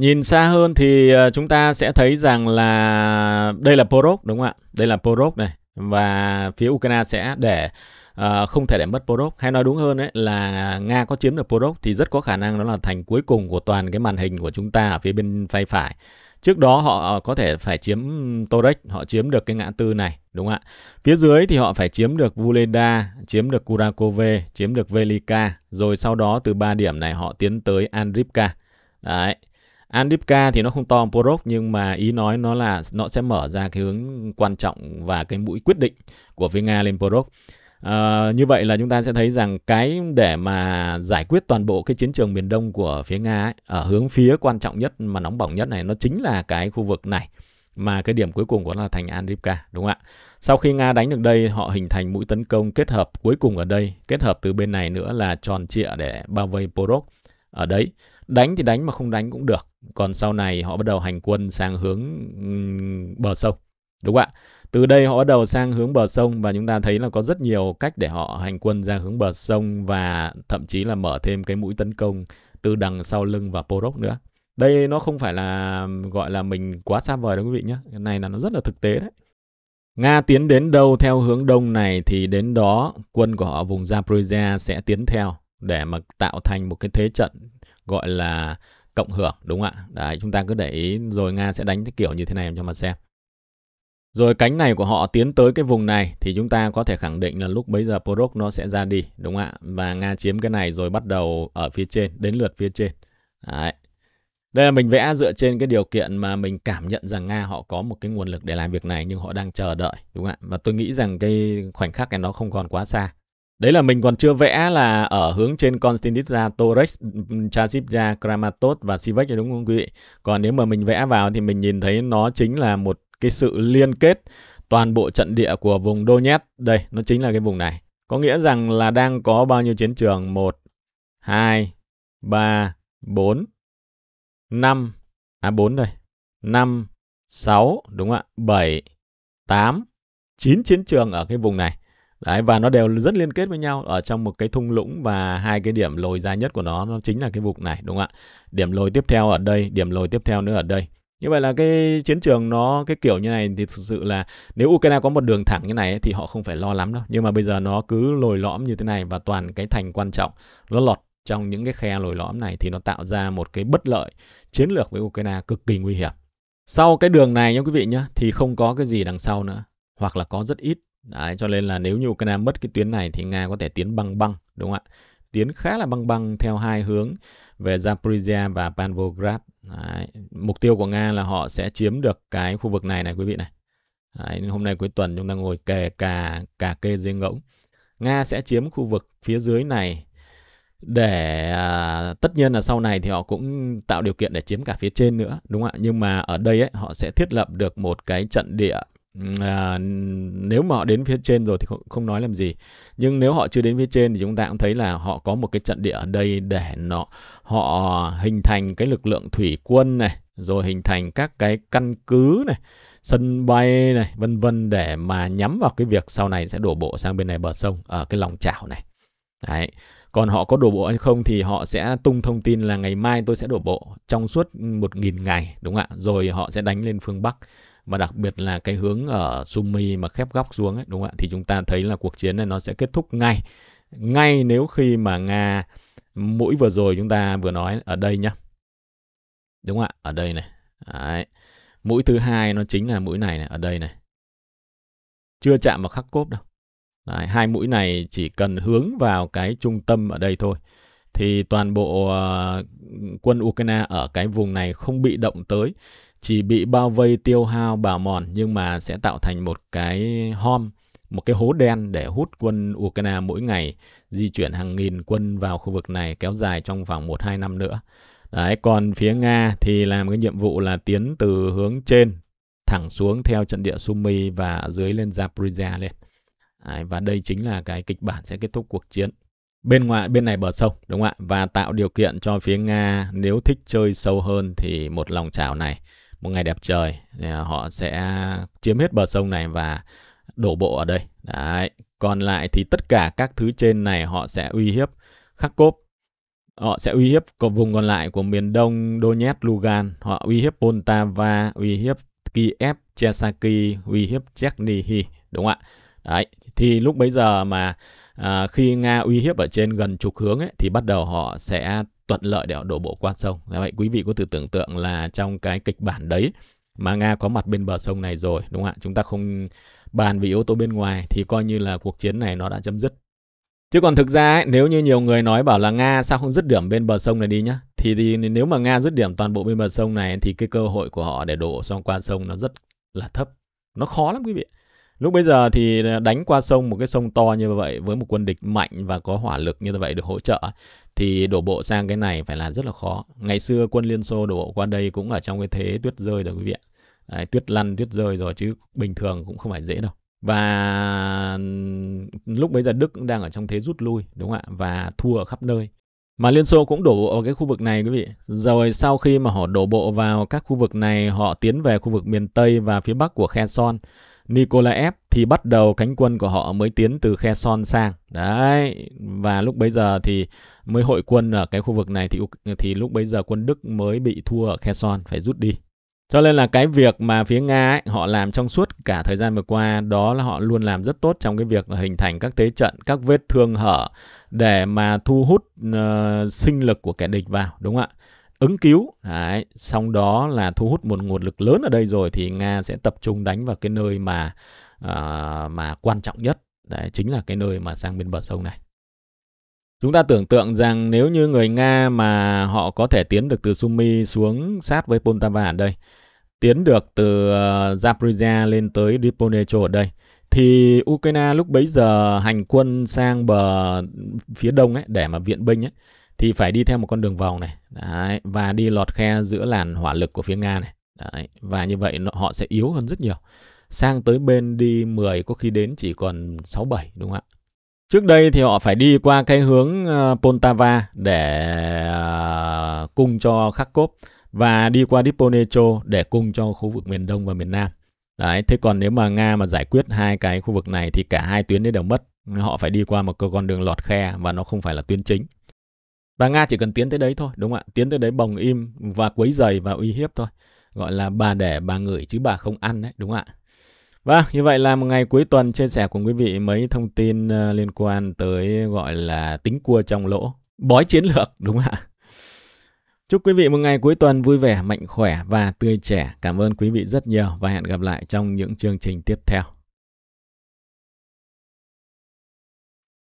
Nhìn xa hơn thì ờ, chúng ta sẽ thấy rằng là đây là Porok đúng không ạ? Đây là Porok này và phía Ukraine sẽ để uh, không thể để mất Porok hay nói đúng hơn đấy là Nga có chiếm được Porok thì rất có khả năng đó là thành cuối cùng của toàn cái màn hình của chúng ta ở phía bên tay phải. Trước đó họ ờ, có thể phải chiếm Torek, họ chiếm được cái ngã tư này, đúng không ạ? Phía dưới thì họ phải chiếm được Vuleda, chiếm được Kurakove, chiếm được Velika, rồi sau đó từ ba điểm này họ tiến tới Andripka. Đấy. Andipka thì nó không to bằng nhưng mà ý nói nó là nó sẽ mở ra cái hướng quan trọng và cái mũi quyết định của phía Nga lên Porov. À, ờ, như vậy là chúng ta sẽ thấy rằng cái để mà giải quyết toàn bộ cái chiến trường miền đông của phía Nga ấy, ở hướng phía quan trọng nhất mà nóng bỏng nhất này nó chính là cái khu vực này mà cái điểm cuối cùng của nó là thành Andrivka đúng không ạ? Sau khi Nga đánh được đây, họ hình thành mũi tấn công kết hợp cuối cùng ở đây, kết hợp từ bên này nữa là tròn trịa để bao vây Porov ở đấy. Đánh thì đánh mà không đánh cũng được còn sau này họ bắt đầu hành quân sang hướng bờ sông đúng không ạ từ đây họ bắt đầu sang hướng bờ sông và chúng ta thấy là có rất nhiều cách để họ hành quân ra hướng bờ sông và thậm chí là mở thêm cái mũi tấn công từ đằng sau lưng và Porok nữa đây nó không phải là gọi là mình quá xa vời đâu quý vị nhé cái này là nó rất là thực tế đấy Nga tiến đến đâu theo hướng đông này thì đến đó quân của họ vùng Zaporizhia sẽ tiến theo để mà tạo thành một cái thế trận gọi là cộng hưởng đúng không ạ? Đấy, chúng ta cứ để ý rồi Nga sẽ đánh cái kiểu như thế này cho mà xem. Rồi cánh này của họ tiến tới cái vùng này thì chúng ta có thể khẳng định là lúc bấy giờ Porok nó sẽ ra đi đúng không ạ? Và Nga chiếm cái này rồi bắt đầu ở phía trên, đến lượt phía trên. Đấy. Đây là mình vẽ dựa trên cái điều kiện mà mình cảm nhận rằng Nga họ có một cái nguồn lực để làm việc này nhưng họ đang chờ đợi đúng không ạ? Và tôi nghĩ rằng cái khoảnh khắc này nó không còn quá xa. Đấy là mình còn chưa vẽ là ở hướng trên Constantinopla, Torex, Chasipja, Kramatot và Sivek đúng không quý vị? Còn nếu mà mình vẽ vào thì mình nhìn thấy nó chính là một cái sự liên kết toàn bộ trận địa của vùng Donetsk. Đây, nó chính là cái vùng này. Có nghĩa rằng là đang có bao nhiêu chiến trường? 1, 2, 3, 4, 5, à 4 đây, 5, 6, đúng không ạ? 7, 8, 9 chiến trường ở cái vùng này. Đấy, và nó đều rất liên kết với nhau ở trong một cái thung lũng và hai cái điểm lồi ra nhất của nó nó chính là cái vùng này đúng không ạ? Điểm lồi tiếp theo ở đây, điểm lồi tiếp theo nữa ở đây. Như vậy là cái chiến trường nó cái kiểu như này thì thực sự là nếu Ukraine có một đường thẳng như này ấy, thì họ không phải lo lắm đâu. Nhưng mà bây giờ nó cứ lồi lõm như thế này và toàn cái thành quan trọng nó lọt trong những cái khe lồi lõm này thì nó tạo ra một cái bất lợi chiến lược với Ukraine cực kỳ nguy hiểm. Sau cái đường này nhé quý vị nhé thì không có cái gì đằng sau nữa hoặc là có rất ít Đấy, cho nên là nếu như Ukraine mất cái tuyến này thì Nga có thể tiến băng băng, đúng không ạ? Tiến khá là băng băng theo hai hướng về Zaporizhia và Panvograd Đấy, mục tiêu của Nga là họ sẽ chiếm được cái khu vực này này quý vị này. Đấy, hôm nay cuối tuần chúng ta ngồi kề cà cà kê dê ngỗng. Nga sẽ chiếm khu vực phía dưới này để à, tất nhiên là sau này thì họ cũng tạo điều kiện để chiếm cả phía trên nữa đúng không ạ nhưng mà ở đây ấy, họ sẽ thiết lập được một cái trận địa à, nếu mà họ đến phía trên rồi thì không, không nói làm gì nhưng nếu họ chưa đến phía trên thì chúng ta cũng thấy là họ có một cái trận địa ở đây để nó họ hình thành cái lực lượng thủy quân này rồi hình thành các cái căn cứ này sân bay này vân vân để mà nhắm vào cái việc sau này sẽ đổ bộ sang bên này bờ sông ở cái lòng chảo này đấy còn họ có đổ bộ hay không thì họ sẽ tung thông tin là ngày mai tôi sẽ đổ bộ trong suốt một nghìn ngày đúng không ạ rồi họ sẽ đánh lên phương Bắc mà đặc biệt là cái hướng ở Sumi mà khép góc xuống ấy, đúng không ạ? Thì chúng ta thấy là cuộc chiến này nó sẽ kết thúc ngay. Ngay nếu khi mà Nga mũi vừa rồi chúng ta vừa nói ở đây nhá. Đúng không ạ? Ở đây này. Đấy. Mũi thứ hai nó chính là mũi này này, ở đây này. Chưa chạm vào khắc cốp đâu. Đấy, hai mũi này chỉ cần hướng vào cái trung tâm ở đây thôi thì toàn bộ uh, quân Ukraine ở cái vùng này không bị động tới chỉ bị bao vây tiêu hao bào mòn nhưng mà sẽ tạo thành một cái hom một cái hố đen để hút quân Ukraine mỗi ngày di chuyển hàng nghìn quân vào khu vực này kéo dài trong vòng 1-2 năm nữa. Đấy, còn phía Nga thì làm cái nhiệm vụ là tiến từ hướng trên thẳng xuống theo trận địa Sumy và dưới lên Zaporizhia lên. Đấy, và đây chính là cái kịch bản sẽ kết thúc cuộc chiến. Bên ngoài bên này bờ sông, đúng không ạ? Và tạo điều kiện cho phía Nga nếu thích chơi sâu hơn thì một lòng chảo này một ngày đẹp trời à, họ sẽ chiếm hết bờ sông này và đổ bộ ở đây. Đấy. Còn lại thì tất cả các thứ trên này họ sẽ uy hiếp Kharkov, họ sẽ uy hiếp còn vùng còn lại của miền đông Donetsk, Lugan, họ uy hiếp Poltava, uy hiếp Kiev, Chesaki, uy hiếp Chernihiv, đúng không ạ? Đấy, thì lúc bấy giờ mà à, khi Nga uy hiếp ở trên gần trục hướng ấy, thì bắt đầu họ sẽ thuận lợi để họ đổ bộ qua sông. vậy quý vị có thể tưởng tượng là trong cái kịch bản đấy mà Nga có mặt bên bờ sông này rồi, đúng không ạ? Chúng ta không bàn về yếu tố bên ngoài thì coi như là cuộc chiến này nó đã chấm dứt. Chứ còn thực ra ấy, nếu như nhiều người nói bảo là Nga sao không dứt điểm bên bờ sông này đi nhá thì, thì nếu mà Nga dứt điểm toàn bộ bên bờ sông này thì cái cơ hội của họ để đổ xong qua sông nó rất là thấp. Nó khó lắm quý vị. Lúc bây giờ thì đánh qua sông một cái sông to như vậy với một quân địch mạnh và có hỏa lực như vậy được hỗ trợ thì đổ bộ sang cái này phải là rất là khó ngày xưa quân liên xô đổ bộ qua đây cũng ở trong cái thế tuyết rơi rồi quý vị ạ Đấy, tuyết lăn tuyết rơi rồi chứ bình thường cũng không phải dễ đâu và lúc bấy giờ Đức cũng đang ở trong thế rút lui đúng không ạ và thua ở khắp nơi mà Liên Xô cũng đổ bộ ở cái khu vực này quý vị rồi sau khi mà họ đổ bộ vào các khu vực này họ tiến về khu vực miền Tây và phía Bắc của khe son Nikolaev thì bắt đầu cánh quân của họ mới tiến từ Kherson sang. Đấy, và lúc bấy giờ thì mới hội quân ở cái khu vực này thì thì lúc bấy giờ quân Đức mới bị thua ở Kherson phải rút đi. Cho nên là cái việc mà phía Nga ấy, họ làm trong suốt cả thời gian vừa qua đó là họ luôn làm rất tốt trong cái việc là hình thành các thế trận, các vết thương hở để mà thu hút uh, sinh lực của kẻ địch vào, đúng không ạ? ứng cứu. Đấy, xong đó là thu hút một nguồn lực lớn ở đây rồi thì Nga sẽ tập trung đánh vào cái nơi mà uh, mà quan trọng nhất, đấy chính là cái nơi mà sang bên bờ sông này. Chúng ta tưởng tượng rằng nếu như người Nga mà họ có thể tiến được từ Sumy xuống sát với Poltava ở đây, tiến được từ ờ, Zaporizhia lên tới Dnipro ở đây, thì Ukraine lúc bấy giờ hành quân sang bờ phía đông ấy để mà viện binh ấy thì phải đi theo một con đường vòng này đấy, và đi lọt khe giữa làn hỏa lực của phía Nga này đấy, và như vậy họ sẽ yếu hơn rất nhiều sang tới bên đi 10 có khi đến chỉ còn 6 7 đúng không ạ Trước đây thì họ phải đi qua cái hướng ờ, Poltava để ờ, cung cho Kharkov và đi qua Diponecho để cung cho khu vực miền Đông và miền Nam. Đấy, thế còn nếu mà Nga mà giải quyết hai cái khu vực này thì cả hai tuyến đấy đều mất. Họ phải đi qua một con đường lọt khe và nó không phải là tuyến chính. Và Nga chỉ cần tiến tới đấy thôi, đúng không ạ? Tiến tới đấy bồng im và quấy giày và uy hiếp thôi. Gọi là bà đẻ bà ngửi chứ bà không ăn đấy, đúng không ạ? và vâng, như vậy là một ngày cuối tuần chia sẻ cùng quý vị mấy thông tin ờ, liên quan tới gọi là tính cua trong lỗ, bói chiến lược, đúng không ạ? Chúc quý vị một ngày cuối tuần vui vẻ, mạnh khỏe và tươi trẻ. Cảm ơn quý vị rất nhiều và hẹn gặp lại trong những chương trình tiếp theo.